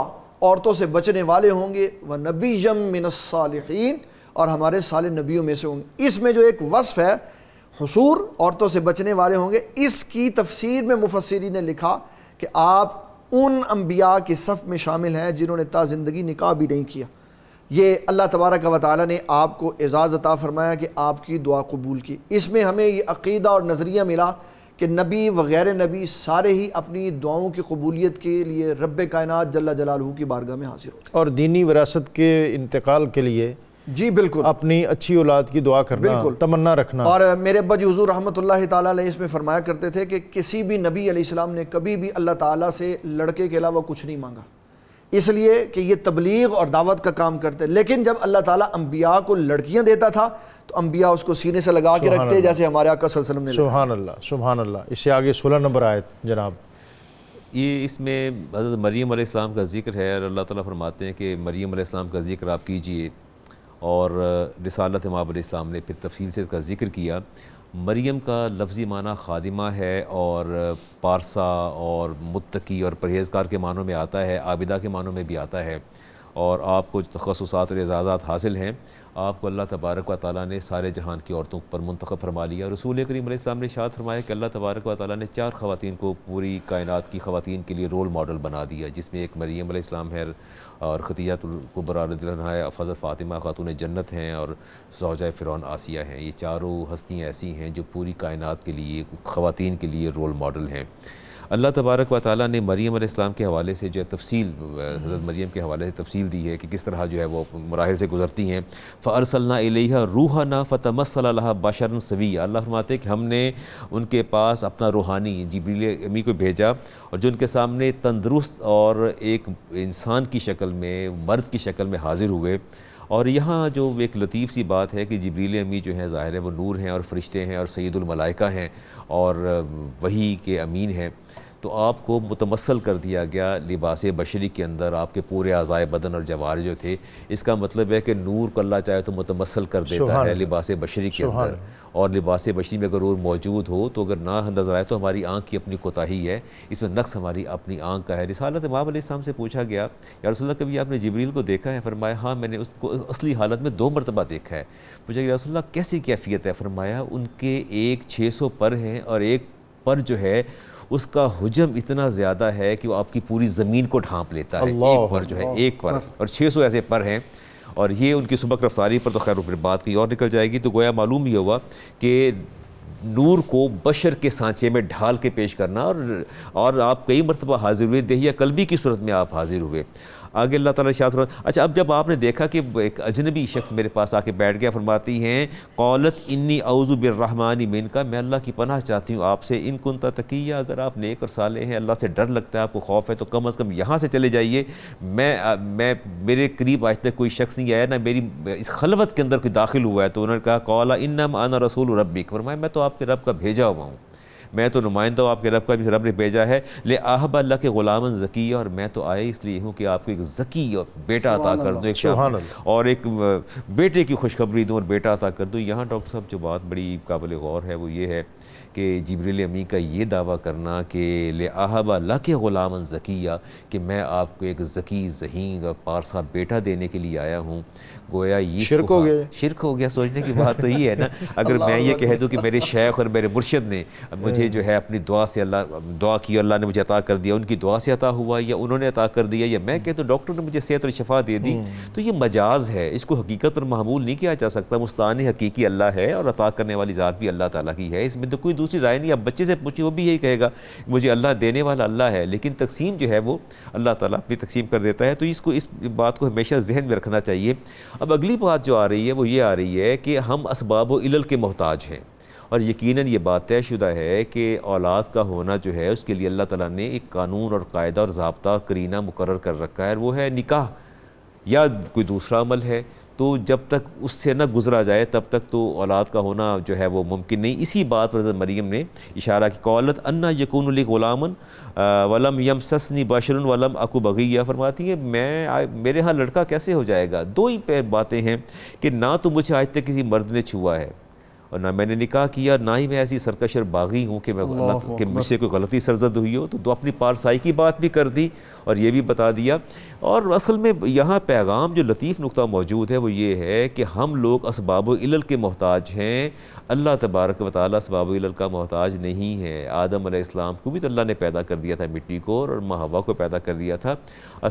औरतों से बचने वाले होंगे व नबी यम और हमारे साल नबियों में से होंगे इसमें जो एक वसफ़ है हसूर औरतों से बचने वाले होंगे इसकी तफसीर में मुफसरी ने लिखा कि आप उन अम्बिया के सफ़ में शामिल हैं जिन्होंने ता ज़िंदगी निकाह भी नहीं किया ये अल्लाह तबारक का ताली ने आपको एजाज़ अता फ़रमाया कि आपकी दुआ कबूल की इसमें हमें ये अक़ीदा और नज़रिया मिला कि नबी वगैरह नबी सारे ही अपनी दुआओं की कबूलियत के लिए रब कायन जला जलालू की बारगाह में हाजिर होते और दीनी विरासत के इंतकाल के लिए जी बिल्कुल अपनी अच्छी औलाद की दुआ करना बिल्कुल तमन्ना रखना और मेरे अब्बा जी हजूर रहमत इसमें फरमाया करते थे कि किसी भी नबी अलैहिस्सलाम ने कभी भी अल्लाह ताला से लड़के के अलावा कुछ नहीं मांगा इसलिए कि ये तबलीग और दावत का काम करते लेकिन जब अल्लाह ताला अम्बिया को लड़कियां देता था तो अम्बिया उसको सीने से लगा के रखते जैसे हमारे आका वसल्लम ने सुबहान अल्लाह सुबहान अल्लाह इससे आगे सोलह नंबर आए जनाब ये इसमें हजरत मरीम का ज़िक्र है और अल्लाह ताला फरमाते हैं कि मरीम का ज़िक्र आप कीजिए और रिसालत इमाम इस्लाम ने फिर तफसील से इसका ज़िक्र किया मरीम का लफ्ज़ी माना खादिमा है और पारसा और मुतकी और परहेज़कार के मानों में आता है आबिदा के मानों में भी आता है और आपको तखससात और एजाज़ात हासिल हैं आपको अल्लाह तबारक व ताली ने सारे जहान की औरतों पर मंतखब फरमा लिया रसूल करीम इस्लाम ने शाद फरमाया कि अल्लाह तबारक व ताली ने चार खवतिन को पूरी कायनत की खवतिन के लिए रोल मॉडल बना दिया जिसमें एक मरीम इस्लाम है और ख़तियातुल्कुबरा हफ़ज़त फ़ातिमा ख़ातून जन्नत हैं और सौजा फ़िरौन आसिया हैं ये चारों हस्तियाँ ऐसी हैं जो पूरी कायनत के लिए ख़वान के लिए रोल मॉडल हैं अल्लाह तबारक व ताली ने मरीम इस्लाम के हवाले से जो तफसील हज़रत मरीम के हवाले से तफसील दी है कि किस तरह जो है वो मराहल से गुजरती हैं फ़रसलना इलेहा रूहा ना फ़तमसल्ला बशरन सवी अल्लाह फरमाते कि हमने उनके पास अपना रूहानी जबरील अमी को भेजा और जो उनके सामने तंदरुस्त और एक इंसान की शक्ल में मर्द की शक्ल में हाजिर हुए और यहाँ जो एक लतीफ़ सी बात है कि जबरील अमी जो हैं ज़ाहिर है वो नूर हैं और फरिश्ते हैं और सईदुलमलाइका हैं और वही के अमीन हैं तो आपको मुतमसल कर दिया गया लिबास बशरी के अंदर आपके पूरे आज़ाए बदन और जवार जो थे इसका मतलब है कि नूर को अल्लाह चाहे तो मुतमसल कर देता है लिबास बशरी के अंदर और लिबास बशरी में अगर नूर मौजूद हो तो अगर ना नजर आए तो हमारी आँख की अपनी कोताही है इसमें नक्स हमारी अपनी आँख का है रिसालत इमाम इस्लाम से पूछा गया या रसोल्ला कभी आपने जबरील को देखा है फरमाया हाँ मैंने उसको असली हालत में दो मरतबा देखा है पूछा गया रसोल्ला कैसी कैफियत है फरमाया उनके एक छः सौ पर हैं और एक पर जो है उसका हजम इतना ज़्यादा है कि वो आपकी पूरी ज़मीन को ढांप लेता है एक पर जो है एक पर और छः सौ ऐसे पर हैं और ये उनकी सुबह रफ्तारी पर तो खैर फिर बात की और निकल जाएगी तो गोया मालूम ये हुआ कि नूर को बशर के सांचे में ढाल के पेश करना और और आप कई मरतबा हाजिर हुए दहिया कलबी की सूरत में आप हाजिर हुए आगे अल्लाह ताला शाह अच्छा अब जब आपने देखा कि एक अजनबी शख्स मेरे पास आके बैठ गया फरमाती हैं कौलत इन्नी अवज़ु बिरहमानी में मैं अल्लाह की पनाह चाहती हूँ आपसे इन कुनता तकिया अगर आप नेक और साले हैं अल्लाह से डर लगता है आपको खौफ है तो कम अज़ कम यहाँ से चले जाइए मैं मैं मेरे करीब आज तक कोई शख्स नहीं आया ना मेरी इस खलवत के अंदर कोई दाखिल हुआ है तो उन्होंने कहा कौला इन्ना आना रसूल रब्बिक फरमाए मैं तो आपके रब का भेजा हुआ हूँ मैं तो नुमाइंदा हूँ आपके रब का भी रब ने भेजा है ले आहब अल्लाह के ग़ुलामन ज़की और मैं तो आया इसलिए हूँ कि आपको एक ज़की और बेटा अता कर दूँ एक और एक बेटे की खुशखबरी दूँ और बेटा अता कर दूँ यहाँ डॉक्टर साहब जो बात बड़ी काबिल गौर है वो ये है कि जबरील अमी का ये दावा करना कि ले आहबा अल्लाह के गुलाम ज़किया कि मैं आपको एक ज़की जहीन और पारसा बेटा देने के लिए आया हूँ गोया ये शिरक हो गया शिरक हो गया सोचने की बात तो ये है ना अगर मैं ये कह दूँ कि मेरे शेख और मेरे मुर्शद ने (laughs) मुझे मुझे जो है अपनी दुआ से अल्लाह दुआ की अल्लाह ने मुझे अता कर दिया उनकी दुआ से अता हुआ या उन्होंने अता कर दिया या मैं कहता तो डॉक्टर ने मुझे सेहत और शफा दे दी हम्म। तो ये मजाज है इसको हकीकत पर मामूल नहीं किया जा सकता मुस्तान हकीकी अल्लाह है और अता करने वाली ज़ात भी अल्लाह ताली की है इसमें तो कोई दूसरी राय नहीं अब बच्चे से पूछे वो भी यही कहेगा मुझे अल्लाह देने वाला अल्लाह है लेकिन तकसीम जो है वो अल्लाह ताली अपनी तकसीम कर देता है तो इसको इस बात को हमेशा जहन में रखना चाहिए अब अगली बात जो आ रही है वो ये आ रही है कि हम इसबाब इल के मोहताज हैं और यकीनन ये बात तय शुदा है कि औलाद का होना जो है उसके लिए अल्लाह ताला ने एक कानून और कायदा और जबता करीना मुकर कर रखा है वो है निकाह या कोई दूसरा अमल है तो जब तक उससे ना गुजरा जाए तब तक तो औलाद का होना जो है वो मुमकिन नहीं इसी बात पर मरीम ने इशारा की कौलत अन्ना यकून ग़ुलामन वलम यम ससनी बशर वलम अकु बगैया फरमाती है मैं आ, मेरे यहाँ लड़का कैसे हो जाएगा दो ही बातें हैं कि ना तो मुझे आज तक किसी मर्द ने छुआ है और ना मैंने निकाह किया ना ही मैं ऐसी सरकश और बागी हूँ कि मैं कि मुझसे कोई गलती सरजद हुई हो तो, तो अपनी पारसाई की बात भी कर दी और ये भी बता दिया और असल में यहाँ पैगाम जो लतीफ़ नुकता मौजूद है वो ये है कि हम लोग इसबाब इलल के मोहताज हैं अल्लाह तबारक व ताली इसबाब इलल का मोहताज नहीं है आदम आसमाम को भी तो अल्लाह ने पैदा कर दिया था मिट्टी को और महावा को पैदा कर दिया था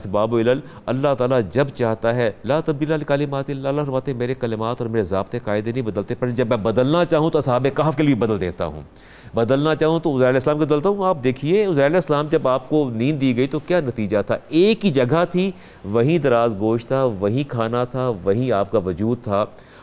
इसबाब इलल अल्लाह ताला जब चाहता है ला तब्दील कलिमात फरमाते मेरे कलिमात और मेरे जबते कायदे नहीं बदलते पर जब मैं बदलना चाहूँ तो असहाब कहफ़ के लिए बदल देता हूँ बदलना चाहूँ तो उजैर को बदलता हूँ आप देखिए उजैर जब आपको नींद दी गई तो क्या नतीजा था एक ही जगह थी वहीं दराज गोश था वहीं खाना था वहीं आपका वजूद था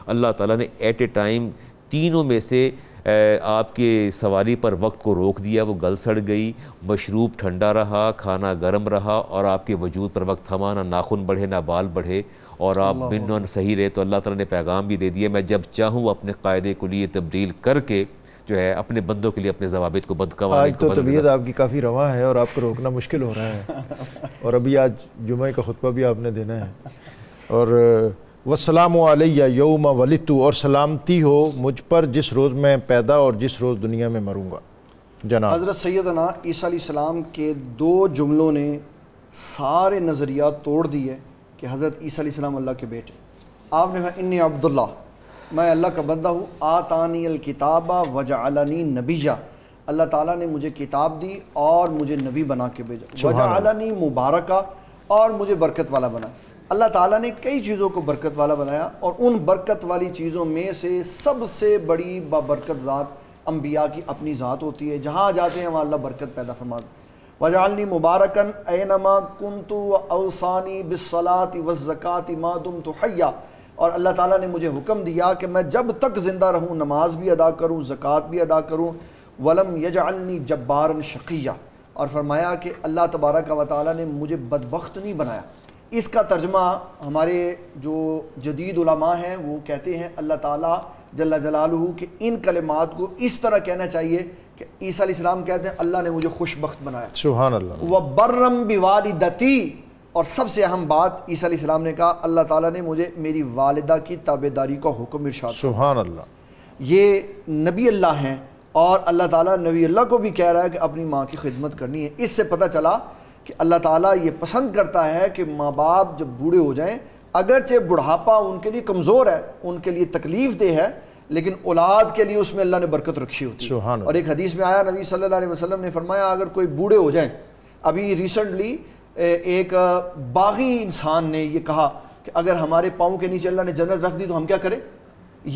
अल्लाह ताला ने एट ए टाइम तीनों में से आपके सवारी पर वक्त को रोक दिया वो गल सड़ गई मशरूब ठंडा रहा खाना गर्म रहा और आपके वजूद पर वक्त थमा ना नाखून बढ़े ना बाल बढ़े और आप बिन सही रहे तो अल्लाह ताला ने पैगाम भी दे दिया मैं जब चाहूँ अपने कायदे को लिए तब्दील करके जो है अपने बंदों के लिए अपने जवाब को बंद आज तो तबीयत आपकी काफ़ी रवा है और आपको रोकना मुश्किल हो रहा है और अभी आज जुमे का खुतबा भी आपने देना है और वसलाम यौम वलितु और सलामती हो मुझ पर जिस रोज़ मैं पैदा और जिस रोज़ दुनिया में मरूँगा जना हज़रत सैदना ईसीम के दो जुमलों ने सारे नज़रिया तोड़ दिए कि हज़रत सलाम अल्लाह के बेटे आपने कहा इन अब्दुल्ला मैं अल्लाह का बंदा हूँ आतानी अलकिताबा वजालनी नबीजा अल्लाह ताला ने मुझे किताब दी और मुझे नबी बना के भेजा वजालनी मुबारक और मुझे बरकत वाला बना अल्लाह ताला ने कई चीज़ों को बरकत वाला बनाया और उन बरकत वाली चीज़ों में से सबसे बड़ी बाबरकत ज़ात अम्बिया की अपनी ज़ात होती है जहाँ जाते हैं वहाँ अल्लाह बरकत पैदा फरमा वजालनी मुबारकन ए नमा कुंतु अवसानी बिसलाती वज़क़ाती मादुम तो हया और अल्लाह ताला ने मुझे हुक्म दिया कि मैं जब तक ज़िंदा रहूँ नमाज भी अदा करूँ ज़क़़त भी अदा करूँ वलम यजअलनी जब्बारन शकिया और फरमाया कि अल्लाह तबारा का वाली ने मुझे बदबख्त नहीं बनाया इसका तर्जमा हमारे जो जदीद उलमा हैं वो कहते हैं अल्लाह ताला जल्ला जलालू के इन कलमात को इस तरह कहना चाहिए कि ईसा कहते हैं अल्लाह ने मुझे खुशबख्त बनाया वह व बर्रम बिवालदती और सबसे अहम बात ईसा सलाम ने कहा अल्लाह ताला ने मुझे मेरी वालदा की ताबेदारी का हुक्म इरशाद सुबहान अल्लाह ये नबी अल्लाह हैं और अल्लाह ताला नबी अल्लाह को भी कह रहा है कि अपनी माँ की खिदमत करनी है इससे पता चला कि अल्लाह ताला ये पसंद करता है कि माँ बाप जब बूढ़े हो जाएँ अगरचे बुढ़ापा उनके लिए कमज़ोर है उनके लिए तकलीफ़ दे है लेकिन औलाद के लिए उसमें अल्लाह ने बरकत रखी होती है और एक हदीस में आया नबी सल्लल्लाहु अलैहि वसल्लम ने फरमाया अगर कोई बूढ़े हो जाएं अभी रिसेंटली एक बागी इंसान ने यह कहा कि अगर हमारे पाँव के नीचे अल्लाह ने जन्नत रख दी तो हम क्या करें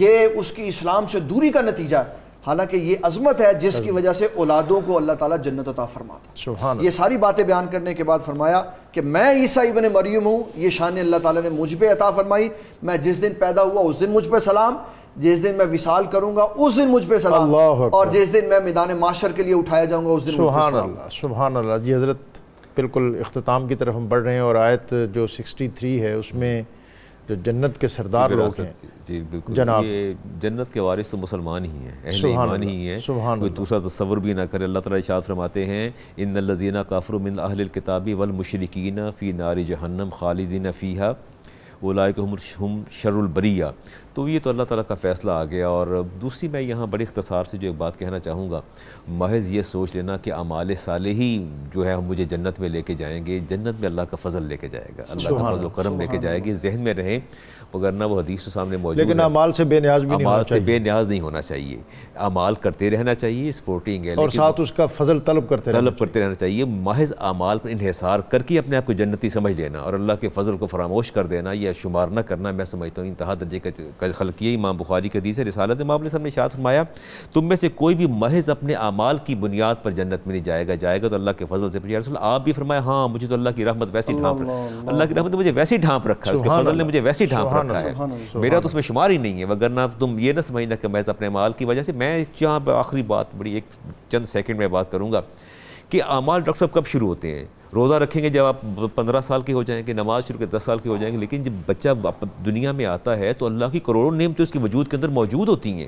ये उसकी इस्लाम से दूरी का नतीजा है हालांकि ये अजमत है जिसकी वजह से औलादों को अल्लाह ताला जन्नत अता फरमाता ये सारी बातें बयान करने के बाद फरमाया कि मैं ईसा इबन मरियम हूँ ये शान अल्लाह ताला ने मुझ पर अता फरमाई मैं जिस दिन पैदा हुआ उस दिन मुझ पर सलाम जिस दिन मैं विशाल करूंगा उस दिन मुझ पे सलाम और जिस दिन मैं मैदान माशर के लिए उठाया जाऊंगा उस दिन सुबहान अल्लाह अल्लाह जी हजरत बिल्कुल अख्ताम की तरफ हम बढ़ रहे हैं और आयत जो 63 है उसमें जो जन्नत के सरदार लोग हैं जी बिल्कुल जनाब ये जन्नत के वारिस तो मुसलमान ही हैं सुबहान ही हैं कोई दूसरा तस्वर भी ना करे अल्लाह ताला इशाद फरमाते हैं इन लजीना काफर मिन अहल किताबी वल मुशरकिन फ़ी नारी जहन्नम खालिदिन फ़ीहा वलाक हम शरुलबरिया तो ये तो अल्लाह ताला का फ़ैसला आ गया और दूसरी मैं यहाँ बड़े इख्तसार से जो एक बात कहना चाहूँगा महज ये सोच लेना कि अमाल साल ही जो है हम मुझे जन्नत में लेके जाएंगे जन्नत में अल्लाह का फजल लेके जाएगा अल्लाह का फजल करम लेके जाएगी जहन में रहें वगरना वो हदीस सामने मौजूद लेकिन अमाल से बेनियाज भी अमाल से बेनियाज नहीं होना चाहिए अमाल करते रहना चाहिए स्पोर्टिंग है और साथ उसका फजल तलब करते तलब करते रहना चाहिए महज अमाल पर इहसार करके अपने आप को जन्नती समझ लेना और अल्लाह के फजल को फरामोश कर देना या शुमार न करना मैं समझता हूँ इंतहा दर्जे का का खलकिया इमाम बुखारी के दी से रसालत इमाम ने शाद फरमाया तुम में से कोई भी महज अपने अमाल की बुनियाद पर जन्नत में नहीं जाएगा जाएगा तो अल्लाह के फजल से पूछिए रसूल आप भी फरमाया हाँ मुझे तो अल्लाह की रहमत वैसी ढांप अल्लाह की रहमत ने मुझे वैसी ढांप रखा है उसके फजल ने मुझे वैसी ढांप रखा है मेरा तो उसमें शुमार ही नहीं है वगर ना तुम ये ना समझना कि महज अपने अमाल की वजह से मैं चाह आखिरी बात बड़ी एक चंद सेकेंड में बात करूँगा कि अमाल डॉक्टर साहब कब शुरू होते हैं रोज़ा रखेंगे जब आप पंद्रह साल के हो जाएंगे नमाज शुरू कर दस साल के हो जाएंगे लेकिन जब बच्चा दुनिया में आता है तो अल्लाह की करोड़ों नेमतें उसके वजूद के अंदर मौजूद होती हैं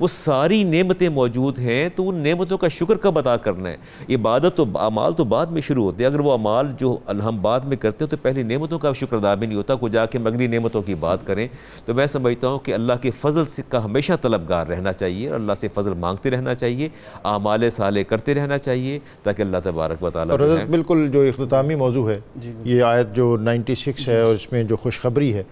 वो सारी नेमतें मौजूद हैं तो उन नेमतों का शुक्र कब अदा करना है इबादत तो अमाल तो बाद में शुरू होते हैं अगर वो अमाल जो हम बाद में करते हैं तो पहले नेमतों का शुक्र अदा भी नहीं होता को जाके अगली नेमतों की बात करें तो मैं समझता हूँ कि अल्लाह के फ़जल का हमेशा तलबगार रहना चाहिए और अल्लाह से फ़जल मांगते रहना चाहिए आमाले साले करते रहना चाहिए ताकि अल्लाह तबारक वाली बिल्कुल जो जो अख्तामी मौजू है ये आयत जो नाइन्टी सिक्स है और इसमें जो खुशखबरी है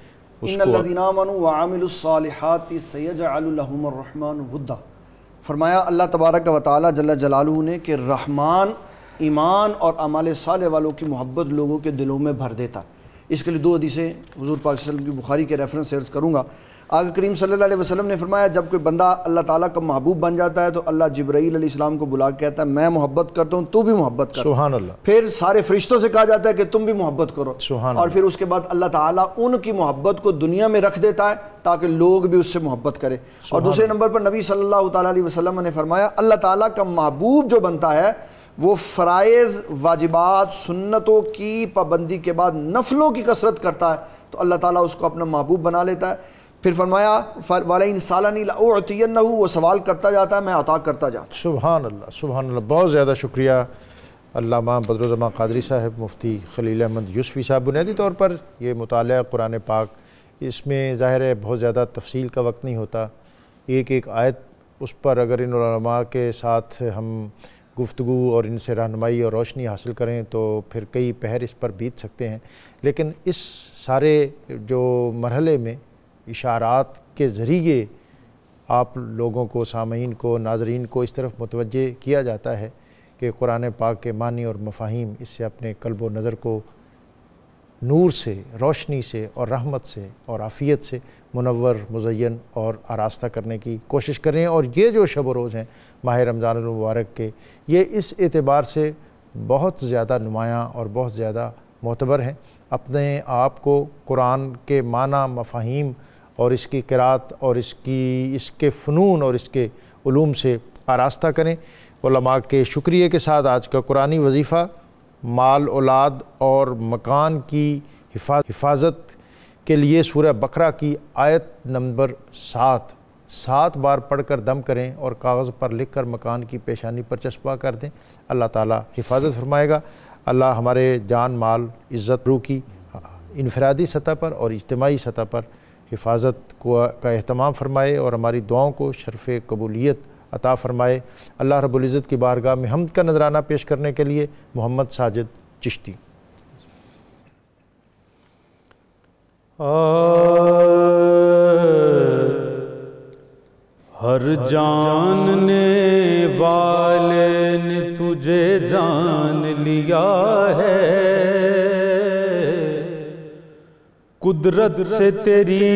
फरमाया अल्लाह तबारक व ताली जल जलालू ने कि रहमान ईमान और अमाल साल वालों की मोहब्बत लोगों के दिलों में भर देता इसके लिए दो हदीसें हजूर पाकिस्तान की बुखारी के रेफरेंस से करूँगा आग करीम सल्लल्लाहु अलैहि वसल्लम ने फरमाया जब कोई बंदा अल्लाह ताला का महबूब बन जाता है तो अल्लाह जब्राईल इस्लाम को बुला के कहता है मैं मोहब्बत करता हूँ तू भी मोहब्बत कर सुहान अल्लाह फिर सारे फरिश्तों से कहा जाता है कि तुम भी मोहब्बत करो सुहान और फिर उसके बाद अल्लाह ताला उनकी मोहब्बत को दुनिया में रख देता है ताकि लोग भी उससे मोहब्बत करें और दूसरे नंबर पर नबी सल्लल्लाहु अलैहि वसल्लम ने फरमाया अल्लाह ताला का महबूब जो बनता है वो फ़राइज़ वाजिबात सुन्नतों की पाबंदी के बाद नफलों की कसरत करता है तो अल्लाह ताला उसको अपना महबूब बना लेता है फिर फरमाया फर वाला इंसाला वो सवाल करता जाता है मैं अता करता जाता सुबह अल्लाह सुबह अल्लाह बहुत ज़्यादा शुक्रिया अल्लामा बदरुजमा कादरी साहब मुफ्ती खलील अहमद यूसफ़ी साहब बुनियादी तौर पर ये मुताल कुरान पाक इसमें ज़ाहिर है बहुत ज़्यादा तफसील का वक्त नहीं होता एक एक आयत उस पर अगर इन के साथ हम गुफ्तु और इनसे रहनमाई और रोशनी हासिल करें तो फिर कई पहर इस पर बीत सकते हैं लेकिन इस सारे जो मरहले में इशारात के ज़रिए आप लोगों को सामीन को नाजरीन को इस तरफ मुतवज किया जाता है कि कुरान पाक के मानी और मफाहिम इससे अपने कल्ब नज़र को नूर से रोशनी से और रहमत से और आफ़ियत से मुनवर मुजैन और आरास्ता करने की कोशिश करें और ये जो शब रोज़ हैं माह रमज़ानमबारक के ये इस एतबार से बहुत ज़्यादा नुमायाँ और बहुत ज़्यादा मोतबर हैं अपने आप को कुरान के माना मफाहिम और इसकी किरात और इसकी इसके फ़नून और इसके ूम से आरास्ता करें उलमा के शुक्रिया के साथ आज का कुरानी वजीफ़ा माल औलाद और मकान की हिफाजत के लिए सूर्य बकरा की आयत नंबर सात सात बार पढ़कर दम करें और कागज़ पर लिख कर मकान की पेशानी पर चस्पा कर दें अल्लाह ताला हिफाजत फरमाएगा अल्लाह हमारे जान माल इज़्ज़त रू की इनफरादी सतह पर और इज्तमाही सतह पर हिफाजत को का अहतमाम फरमाए और हमारी दुआओं को शरफ़ कबूलियत अता फ़रमाए अल्लाह रबुल्ज़त की बारगाह में हमद का नजराना पेश करने के लिए मोहम्मद साजिद चिश्ती हर जानने वाले ने तुझे जान लिया है कुदरत से तेरी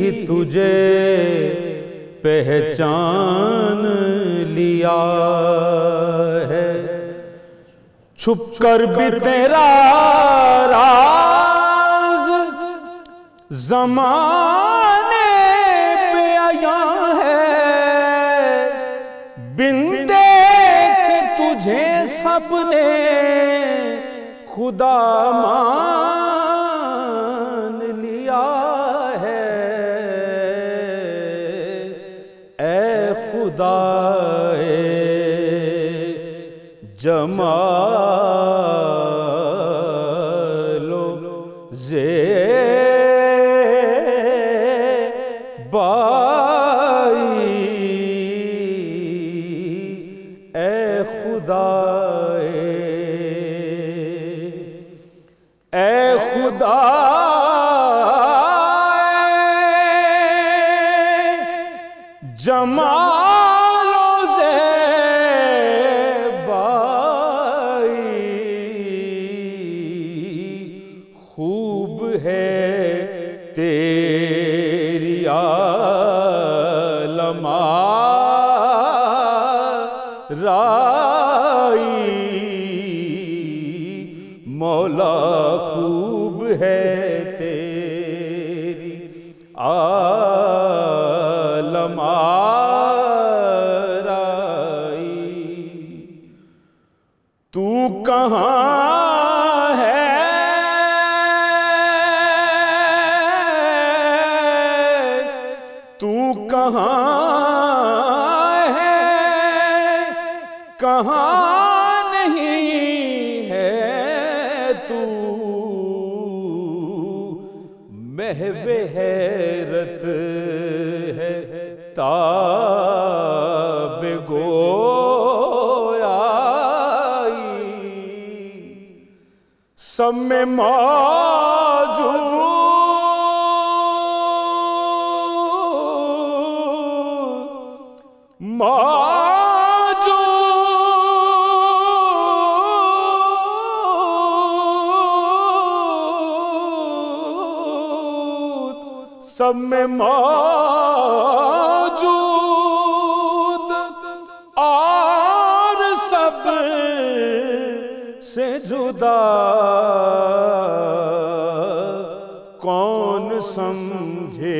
ही तुझे पहचान लिया है छुप कर भी तेरा राज जमाने पे आया है बिन देख तुझे सपने खुदा मान Oh. सब में मौजूद और सब से जुदा कौन समझे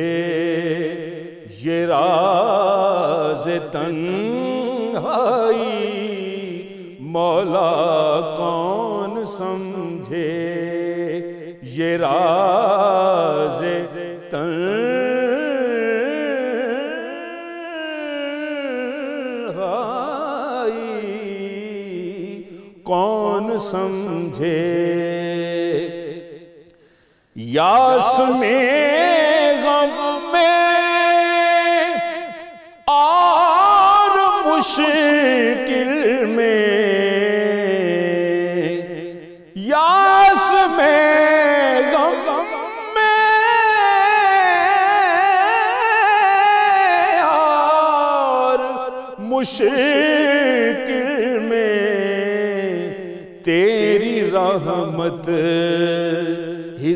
ये राज तन में में और मुश्किल में यास में गम में और मुश्किल में तेरी रहमत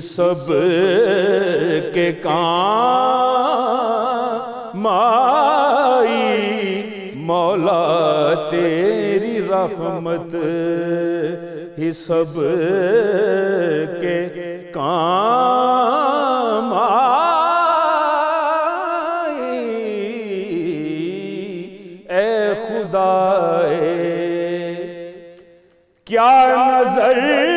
सब के काम माई मौला तेरी रहमत ही सब के काम ए खुदाए क्या नजर